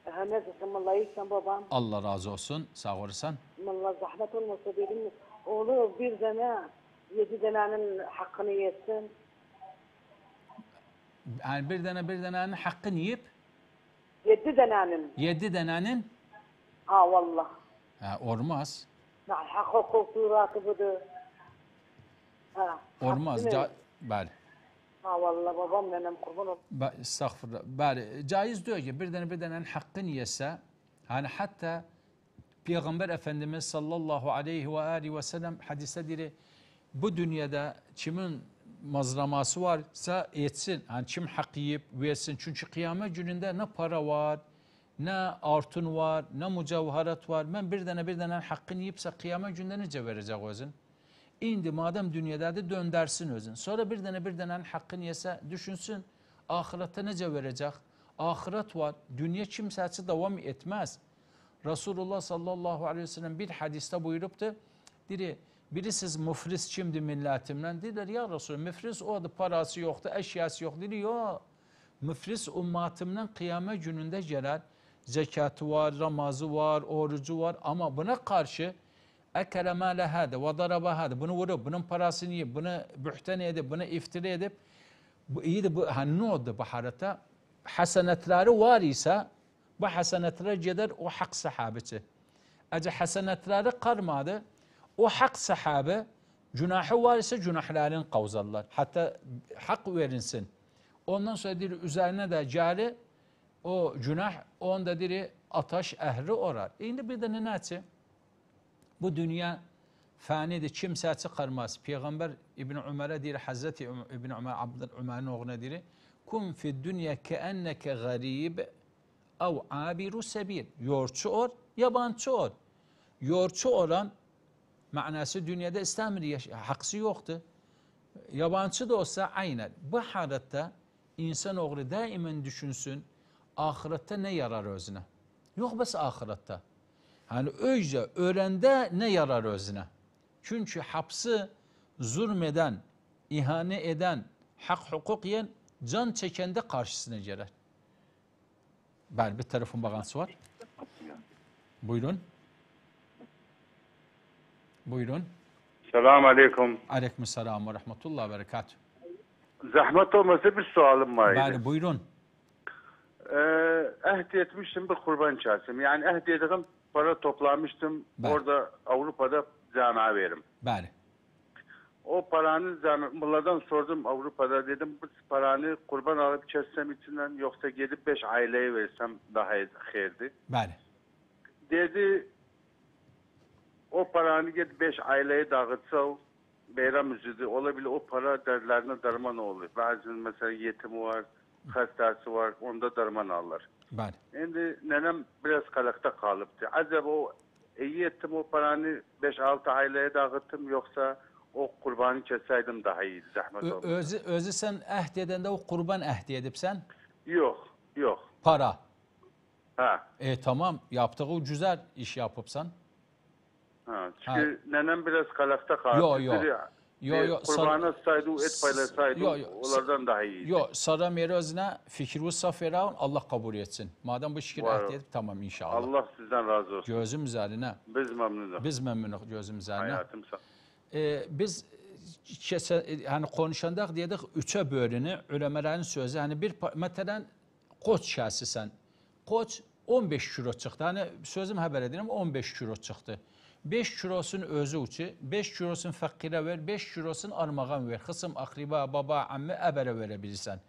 Nasılsın? Allah iyisin babam. Allah razı olsun. Sağ olasın. Allah zahmet olmasa benim oğlu bir tane yedi denenin hakkını yesin. Yani bir tane bir tanenin hakkını yiyip Yedi denenin. Yedi denenin? Ha valla. Ha, olmaz. Hak hukuk durakı budur. Ha, olmaz. Ca Bəli. Ha valla babam nənəm qurban ol. Bə Estağfurullah. Bəli, caiz deyil ki, bir dene, bir denen haqqını yesə, hani hatta peygamber Efendimiz sallallahu aleyhi ve aleyhi ve sellem hadisdə deyir, bu dünyada kimin mazlaması varsa etsin. Yani kim hak yiyip versin. Çünkü kıyamet gününde ne para var, ne artın var, ne mücevherat var. Ben bir tane bir tane hakkını yiyipse kıyamet gününde nece verecek özün? İndi madem dünyada da döndersin özün. Sonra bir tane bir tane hakkını yese düşünsün. Ahirette nece verecek? Ahiret var. Dünya kimsesi devam etmez. Resulullah sallallahu aleyhi ve sellem bir hadiste buyuruptu. Diri, siz müflis kimdi milletimden. Dediler ya Resul müflis o da parası yoktu, eşyası yok. Dedi yok. Müflis ummatımdan kıyamet gününde Celal zekatı var, namazı var, orucu var ama buna karşı ekele ma lehade ve daraba hade bunu vurup bunun parasını yiyip bunu bühten edip bunu iftira edip bu iyiydi bu hani ne oldu bu harita hasenetleri var ise bu hasenetler gider o hak sahabesi. Acı hasenetleri karmadı. O hak sahabe günahı var ise günahların kavzallar. Hatta hak verinsin. Ondan sonra diri üzerine de cari o günah onda diri ataş ehri orar. İndi bir de nənəçi? Bu dünya fanidir, kimsə çıxarmaz. Peygamber İbn Ömərə deyir, Hazreti İbn Ömər Abdül Ömərin oğluna deyir: Kum fi dunya ke'enneke garib av abiru sebil." Yorçu or, yabancı ol. Yorçu olan manası dünyada İslam'ın haksı yoktu. Yabancı da olsa aynen. Bu insan insanoğlu daimen düşünsün ahirette ne yarar özüne. Yok bas ahirette. Hani öyle öğrende ne yarar özüne. Çünkü hapsı zulmeden, ihane eden, hak hukuk yiyen, can çekende karşısına gelir. Ben bir tarafın bağlantısı var. Buyurun. Buyurun. Selamun aleyküm. Aleyküm selam ve rahmetullah ve berekat. Zahmet olmasa bir sualım var. Bari buyurun. Ee, ehdi etmiştim bir kurban çarşım. Yani ehdi edeyim para toplamıştım. Bari. Orada Avrupa'da zana verim. Bari. O paranı zannımlardan sordum Avrupa'da dedim bu paranı kurban alıp kessem içinden yoksa gelip beş aileye versem daha iyi. Bari. Dedi o paranı gidip 5 aileye dağıtsa bayram üzüldü. Olabilir o para derlerine darman olur. Bazen mesela yetimi var, hastası var. Onda darman alır. Ben. Şimdi nenem biraz kalakta kalıptı. Acaba o iyi ettim o paranı 5-6 aileye dağıttım yoksa o kurbanı kəsəydim daha iyi zahmet olmaz. Özü özü sən əhd edəndə o qurban əhd edibsən? yok. yox. Para. Ha. E tamam, yaptığı güzel iş yapıp sen. Ha, çünki ha. nənəm biraz qalaqda qaldı. Yox, yox. Yo, yo, Qurbana saydı, et paylasaydı, yo, yo, onlardan daha iyiydi. Yo, Sara Merazına fikri saf verəun, Allah qəbul etsin. Madəm bu şükür əhd edib, tamam inşallah. Allah sizdən razı olsun. Gözüm üzərinə. Biz məmnunuq. Biz məmnunuq gözüm üzərinə. Həyatım sağ. Ee, biz kesə, yəni konuşanda dedik üçə bölünü, öləmələrin sözü, yəni bir məsələn qoç şəxsisən. Qoç 15 kilo çıxdı. Hani sözüm xəbər edirəm 15 kilo çıxdı. 5 çurosun özü uçu, 5 çurosun fakire ver, 5 çurosun armağan ver. Hısım, akriba, baba, amme, ebere verebilirsen.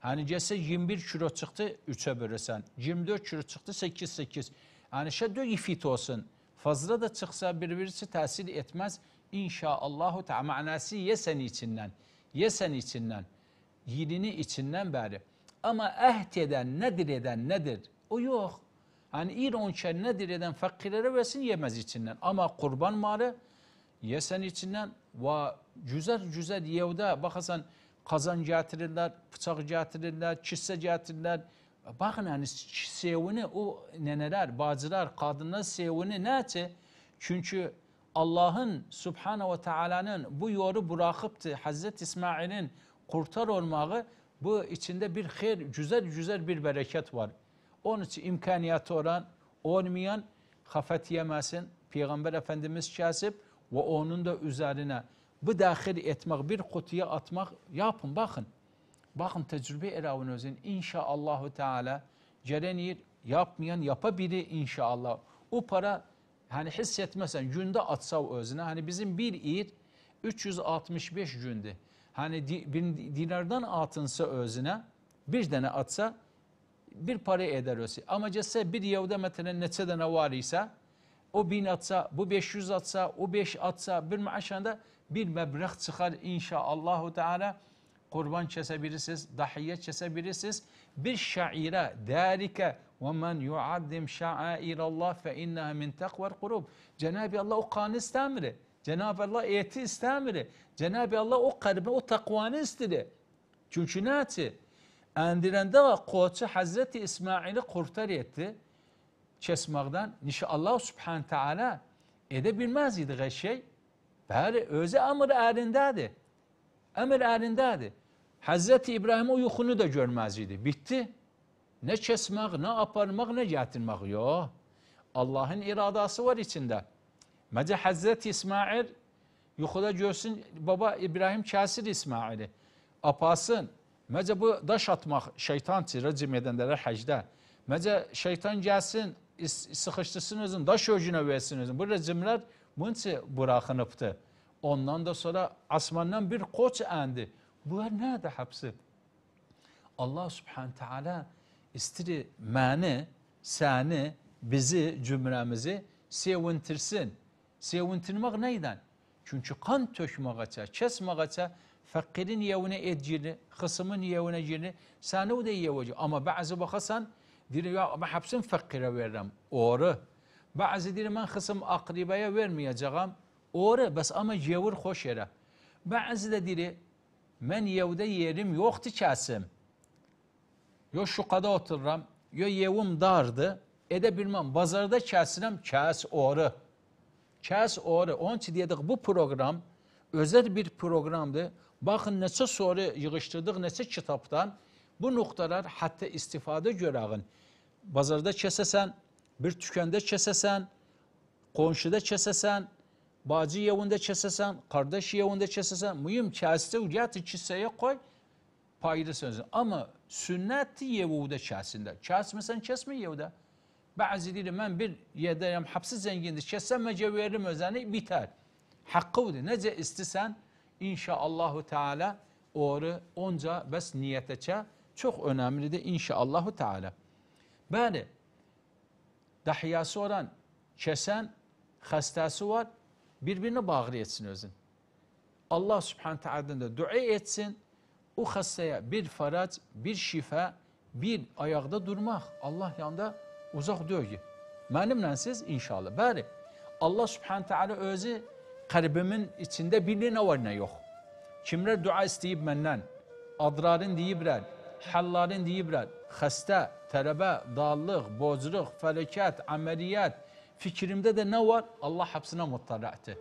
Hani cese 21 çuro çıktı, 3'e bölürsen. 24 çuro çıktı, 8, 8. Yani şey diyor ifit olsun. Fazla da çıksa birbirisi tesir etmez. İnşaallahu ta manası ye sen içinden. Ye sen içinden. Yilini içinden beri. Ama ehd eden nedir eden nedir? O yok. Hani ir on nedir eden fakirlere versin yemez içinden. Ama kurban malı yesen içinden ve güzel güzel yevde bakasan kazan getirirler, bıçak getirirler, çisse getirirler. Bakın hani sevini o neneler, bacılar, kadınlar sevini nece? Çünkü Allah'ın Subhanahu ve Taala'nın bu yolu bırakıptı Hazreti İsmail'in kurtar olmağı bu içinde bir hayır, güzel güzel bir bereket var. Onun için imkaniyatı olan olmayan hafet yemesin. Peygamber Efendimiz kasip ve onun da üzerine bu dahil etmek, bir kutuya atmak yapın bakın. Bakın tecrübe elavun özün. İnşaallahu Teala cerenir yapmayan yapabilir inşallah. O para hani hissetmesen günde atsa özüne hani bizim bir it 365 gündü. Hani bir dinardan atınsa özüne bir tane atsa bir para eder olsa. Ama cesse bir Yahuda mesela netseden var ise o bin atsa, bu 500 atsa, o 5 atsa bir maaşında bir meblağ çıkar inşallahü teala. Kurban kesebilirsiniz, dahiye kesebilirsiniz. Bir şaire, dâlike ve men yu'addim şa'airallah fe inneha min takvar kurub. Cenab-ı Allah o kanı istemiri. Cenab-ı Allah eti istemiri. Cenab-ı Allah o kalbe, o takvanı istedi. Çünkü ne eti? endirende ve koçu Hazreti İsmail'i kurtar etti. Çesmak'dan. Nişi Allah subhanahu teala edebilmez idi şey. Böyle özü emir erindedir. Emir erindedir. Hazreti İbrahim uyukunu da görmez idi. Bitti. Ne kesmek, ne aparmak, ne getirmek yok. Allah'ın iradası var içinde. Mece Hazreti İsmail yukuda görsün baba İbrahim kasir İsmail'i. Apasın, Məcə bu daş atmaq şeytandır rəcm edənlərə həcdə. Məcə şeytan gəlsin, sıxışdırsın özün, daş öcünə versin özün. Bu rəcimlər bunun için buraxınıbdır. Ondan da sonra asmandan bir koç endi. Bu de hepsi? Allah subhanahu teala istiri məni, səni, bizi, cümremizi sevintirsin. Sevintirmek neyden? Çünkü kan tökmağaça, kesmağaça fakirin yevne edcini, kısmın yevne cini, sana o da yevacı. Ama bazı bakarsan, diyor ya ben hepsini fakire veririm. Oru. Bazı diyor ben kısım akribaya vermeyeceğim. Oru. Bas ama yevur hoş yere. Bazı da diyor, ben yevde yerim yoktu kesim. Yo şu kada otururum, yo yevum dardı. Ede bilmem, bazarda kesinem kes oru. Kes oru. Onun için dedik bu program özel bir programdı. Bakın neçə soru yığışdırdıq, neçə kitabdan bu noktalar hatta istifadə görəğin. Bazarda kəsəsən, bir tükende kəsəsən, konşuda kəsəsən, bacı yevində kəsəsən, kardeş yevində kəsəsən, mühim kəsdə ücəti kisəyə qoy, payda sözün. ama sünnəti yevudə kəsində. Kəsməsən kəsmə yevudə. Bəzi deyir, mən bir yerdəyəm, hapsi zəngindir, kəssəm məcə veririm özəni, bitər. Haqqı budur. Necə istisən, İnşallahü Teala oru onca bes niyeteçe çok önemli de inşallahü Teala. Bəli, dahiyası olan, kesen, hastası var, birbirini bağrı etsin özün. Allah subhanahu teala'dan da dua etsin, o hastaya bir farac, bir şifa, bir ayakta durmak. Allah yanında uzak diyor ki, benimle siz inşallah. Bəli, Allah subhanahu teala özü kalbimin içinde birliği ne var ne yok. Kimler dua isteyip menden, adrarın deyiblər, həllərin deyiblər, xəstə, tələbə, dallıq, bozluq, fələkət, əməliyyət, fikrimdə də nə var? Allah hepsine muttala etti.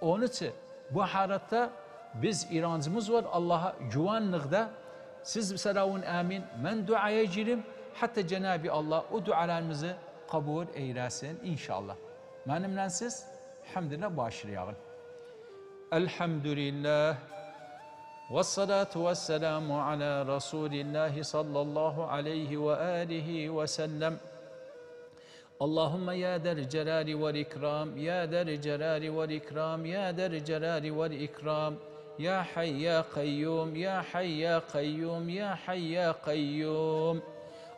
Onun için bu haratta biz inancımız var Allah'a güvenlikte. Siz selavun amin, ben duaya girim. Hatta Cenab-ı Allah o dualarımızı kabul eylesin inşallah. Benimle siz hamdine başlayalım. الحمد لله والصلاة والسلام على رسول الله صلى الله عليه وآله وسلم اللهم يا ذا الجلال والإكرام يا ذا الجلال والإكرام يا ذا الجلال والإكرام يا حي يا قيوم يا حي يا قيوم يا حي يا قيوم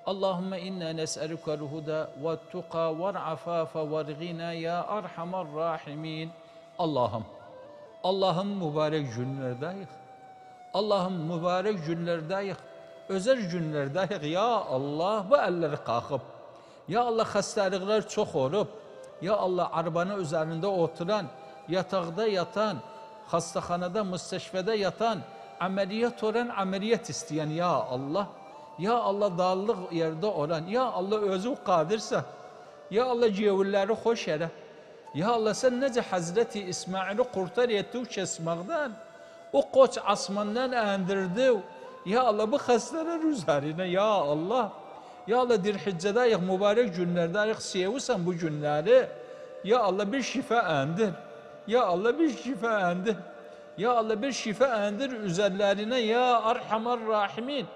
اللهم إنا نسألك الهدى والتقى والعفاف والغنى يا أرحم الراحمين اللهم Allah'ın mübarek günlerdəyik. Allah'ın mübarek günlerdəyik. Özər günlerdəyik. Ya Allah, bu elleri qalxıb. Ya Allah, xəstəliklər çox olup, Ya Allah, arabanın üzerinde oturan, yataqda yatan, xəstəxanada, müstəşfədə yatan, ameliyat olan, ameliyat isteyen ya Allah. Ya Allah, dağlıq yerde olan, ya Allah, özü kadirse, ya Allah, cevulləri xoş yerə. Ya Allah sen nece Hazreti İsmail'i kurtar yetti kesmaktan. O koç asmandan endirdi. Ya Allah bu hastaların üzerine ya Allah. Ya Allah dirhiccedayık mübarek günlerde ayık siyevusan bu günleri. Ya Allah bir şifa endir. Ya Allah bir şifa endir. Ya Allah bir şifa endir üzerlerine ya Arhamar Rahimin.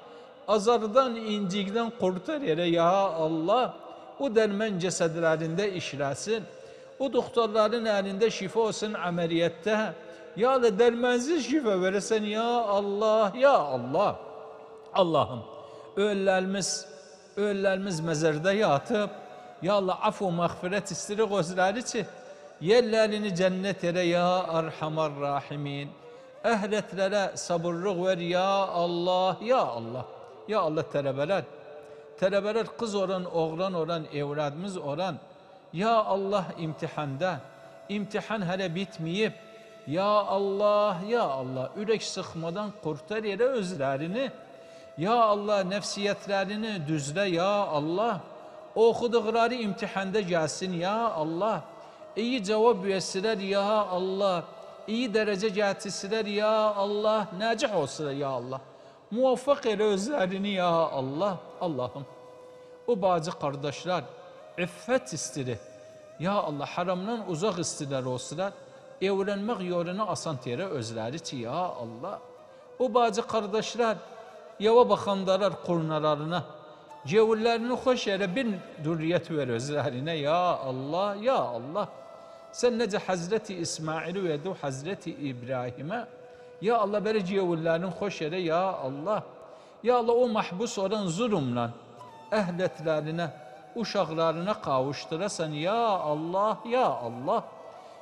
Azardan, incikden kurtar yere ya Allah. O dermen cesedlerinde işlesin. Bu doktorların elinde şifa olsun ameliyette. Ya da dermensiz şifa verirsen ya Allah, ya Allah. Allah'ım ölülerimiz, ölülerimiz mezarda yatıp ya Allah afu mağfiret istirik özler için. Yerlerini cennet ya Erhamar Rahimin. Ehletlere sabırlık ver ya Allah, ya Allah. Ya Allah terebeler. Terebeler kız oran, oğlan oran, evladımız oran. Ya Allah imtihanda, imtihan hele bitmeyip, Ya Allah, Ya Allah, ürek sıkmadan kurtar yere özlerini, Ya Allah nefsiyetlerini düzle Ya Allah, okudukları imtihanda gelsin Ya Allah, iyi cevap versinler Ya Allah, iyi derece getirsinler Ya Allah, necih olsunlar Ya Allah, muvaffak ele özlerini Ya Allah, Allah'ım. O bazı kardeşler, iffet istedi. Ya Allah haramdan uzak istediler olsalar. Evlenmek yolunu asan tere ki ya Allah. O bazı kardeşler yava bakandalar kurnalarına. Cevullerini hoş yere bin durriyet ver özlerine ya Allah ya Allah. Sen nece Hazreti İsmail'i ve Hazreti İbrahim'e ya Allah böyle cevullerini hoş yere ya Allah. Ya Allah o mahbus olan zulümle ehletlerine uşaklarına kavuşturasan ya Allah ya Allah.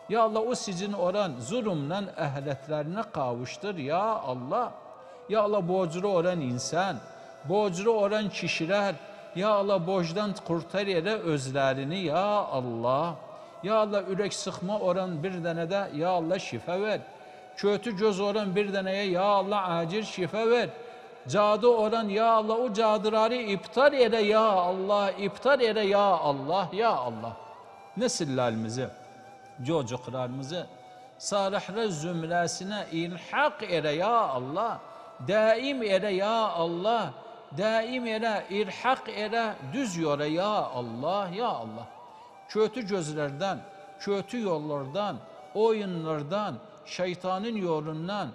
Ya Allah o sizin oran zulümle ehletlerine kavuştur ya Allah. Ya Allah borcunu oran insan, borcunu oran kişiler, ya Allah borcdan kurtar yere özlerini ya Allah. Ya Allah ürek sıxma oran bir dənə də ya Allah şifə ver. Kötü göz oran bir deneye ya Allah acil şifə ver cadı olan ya Allah o cadırarı iptal ede ya Allah, iptal ede ya Allah, ya Allah. Nesillerimizi, çocuklarımızı salihler zümresine ilhak ede ya Allah, daim ede ya Allah, daim ede, ilhak ede, düz yola ya Allah, ya Allah. Kötü gözlerden, kötü yollardan, oyunlardan, şeytanın yolundan,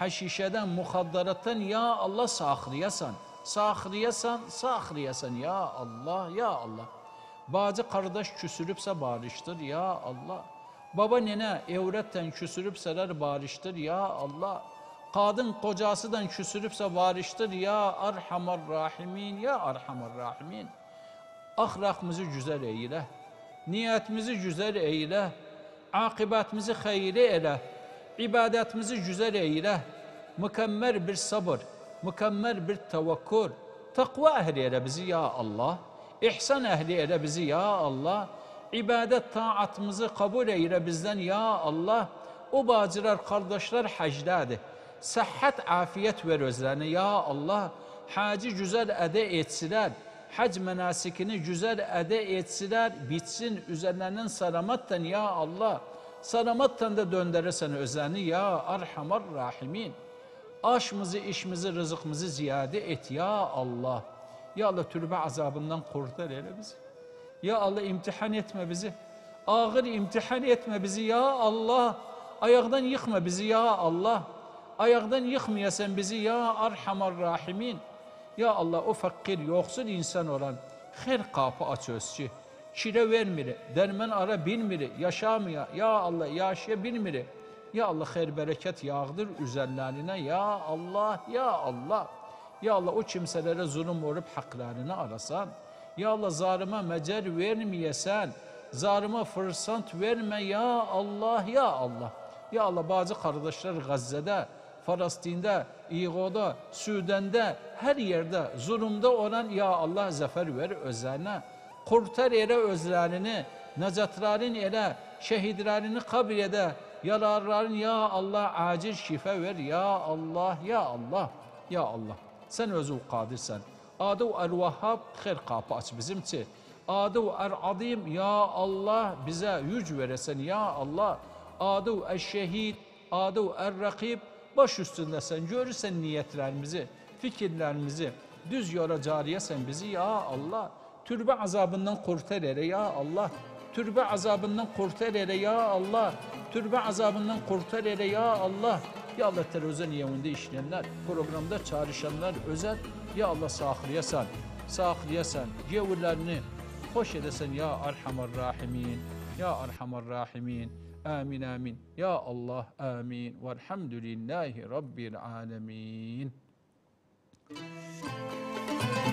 haşişeden, muhaddarattan ya Allah sahriyasan. Sahriyasan, sahriyasan ya Allah, ya Allah. Bazı kardeş küsülüpse barıştır ya Allah. Baba nene evretten küsülüpseler barıştır ya Allah. Kadın kocasıdan küsülüpse barıştır ya Arhamar Rahimin, ya Arhamar Rahimin. Ahlakımızı güzel eyle, niyetimizi güzel eyle, akıbetimizi hayri eyle ibadətimizi güzəl eylə, mükəmməl bir sabır, mükəmməl bir təvəkkür, taqva əhli elə bizi ya Allah, ihsan əhli elə bizi ya Allah, ibadət taatımızı qabul eylə bizdən ya Allah, o bacılar, qardaşlar həcdədir, səhhət, afiyyət ver özlərini ya Allah, hacı güzəl ədə etsilər, hac mənasikini güzəl ədə etsilər, bitsin üzerlerinin salamatdan ya Allah, Sanamattan da döndürürsen özeni ya arhamar rahimin. Aşımızı, işimizi, rızıkımızı ziyade et ya Allah. Ya Allah türbe azabından kurtar hele bizi. Ya Allah imtihan etme bizi. Ağır imtihan etme bizi ya Allah. Ayaktan yıkma bizi ya Allah. Ayaktan yıkmayasen bizi ya arhamar rahimin. Ya Allah o fakir yoksul insan olan her kapı aç özçü. Çile vermiri, dermen ara binmiri, yaşamıyor. ya Allah yaşaya binmiri. Ya Allah her bereket yağdır üzerlerine, ya Allah, ya Allah. Ya Allah o kimselere zulüm olup haklarını arasan. Ya Allah zarıma mecer vermeyesen, zarıma fırsat verme ya Allah, ya Allah. Ya Allah bazı kardeşler Gazze'de, Falastin'de, İğo'da, Sudan'da, her yerde zulümde olan ya Allah zafer ver özene. Kurtar ele özlərini, nəcətlərin elə, şəhidlərini qabr edə, yararların ya Allah acil şifə ver, ya Allah, ya Allah, ya Allah. sen özü qadirsən. Adı Əl-Vahhab xeyr qapı aç bizim ki, Adı Əl-Azim, ya Allah bize yüc verəsən, ya Allah. Adı əl şehid, Adı əl rakib, baş üstündə sən görürsən niyyətlərimizi, fikirlərimizi, düz yola cariyesen bizi, ya Allah. Türbe azabından kurtar ere ya Allah. Türbe azabından kurtar ere ya Allah. Türbe azabından kurtar ere ya Allah. Ya Allah terörizm yevinde işleyenler, programda çağrışanlar özel. Ya Allah sahriyesen, sahriyesen, yevlerini hoş edesen ya Erhamar Rahimin. Ya Erhamar Rahimin. Amin amin. Ya Allah amin. Velhamdülillahi Rabbil alemin. Thank you.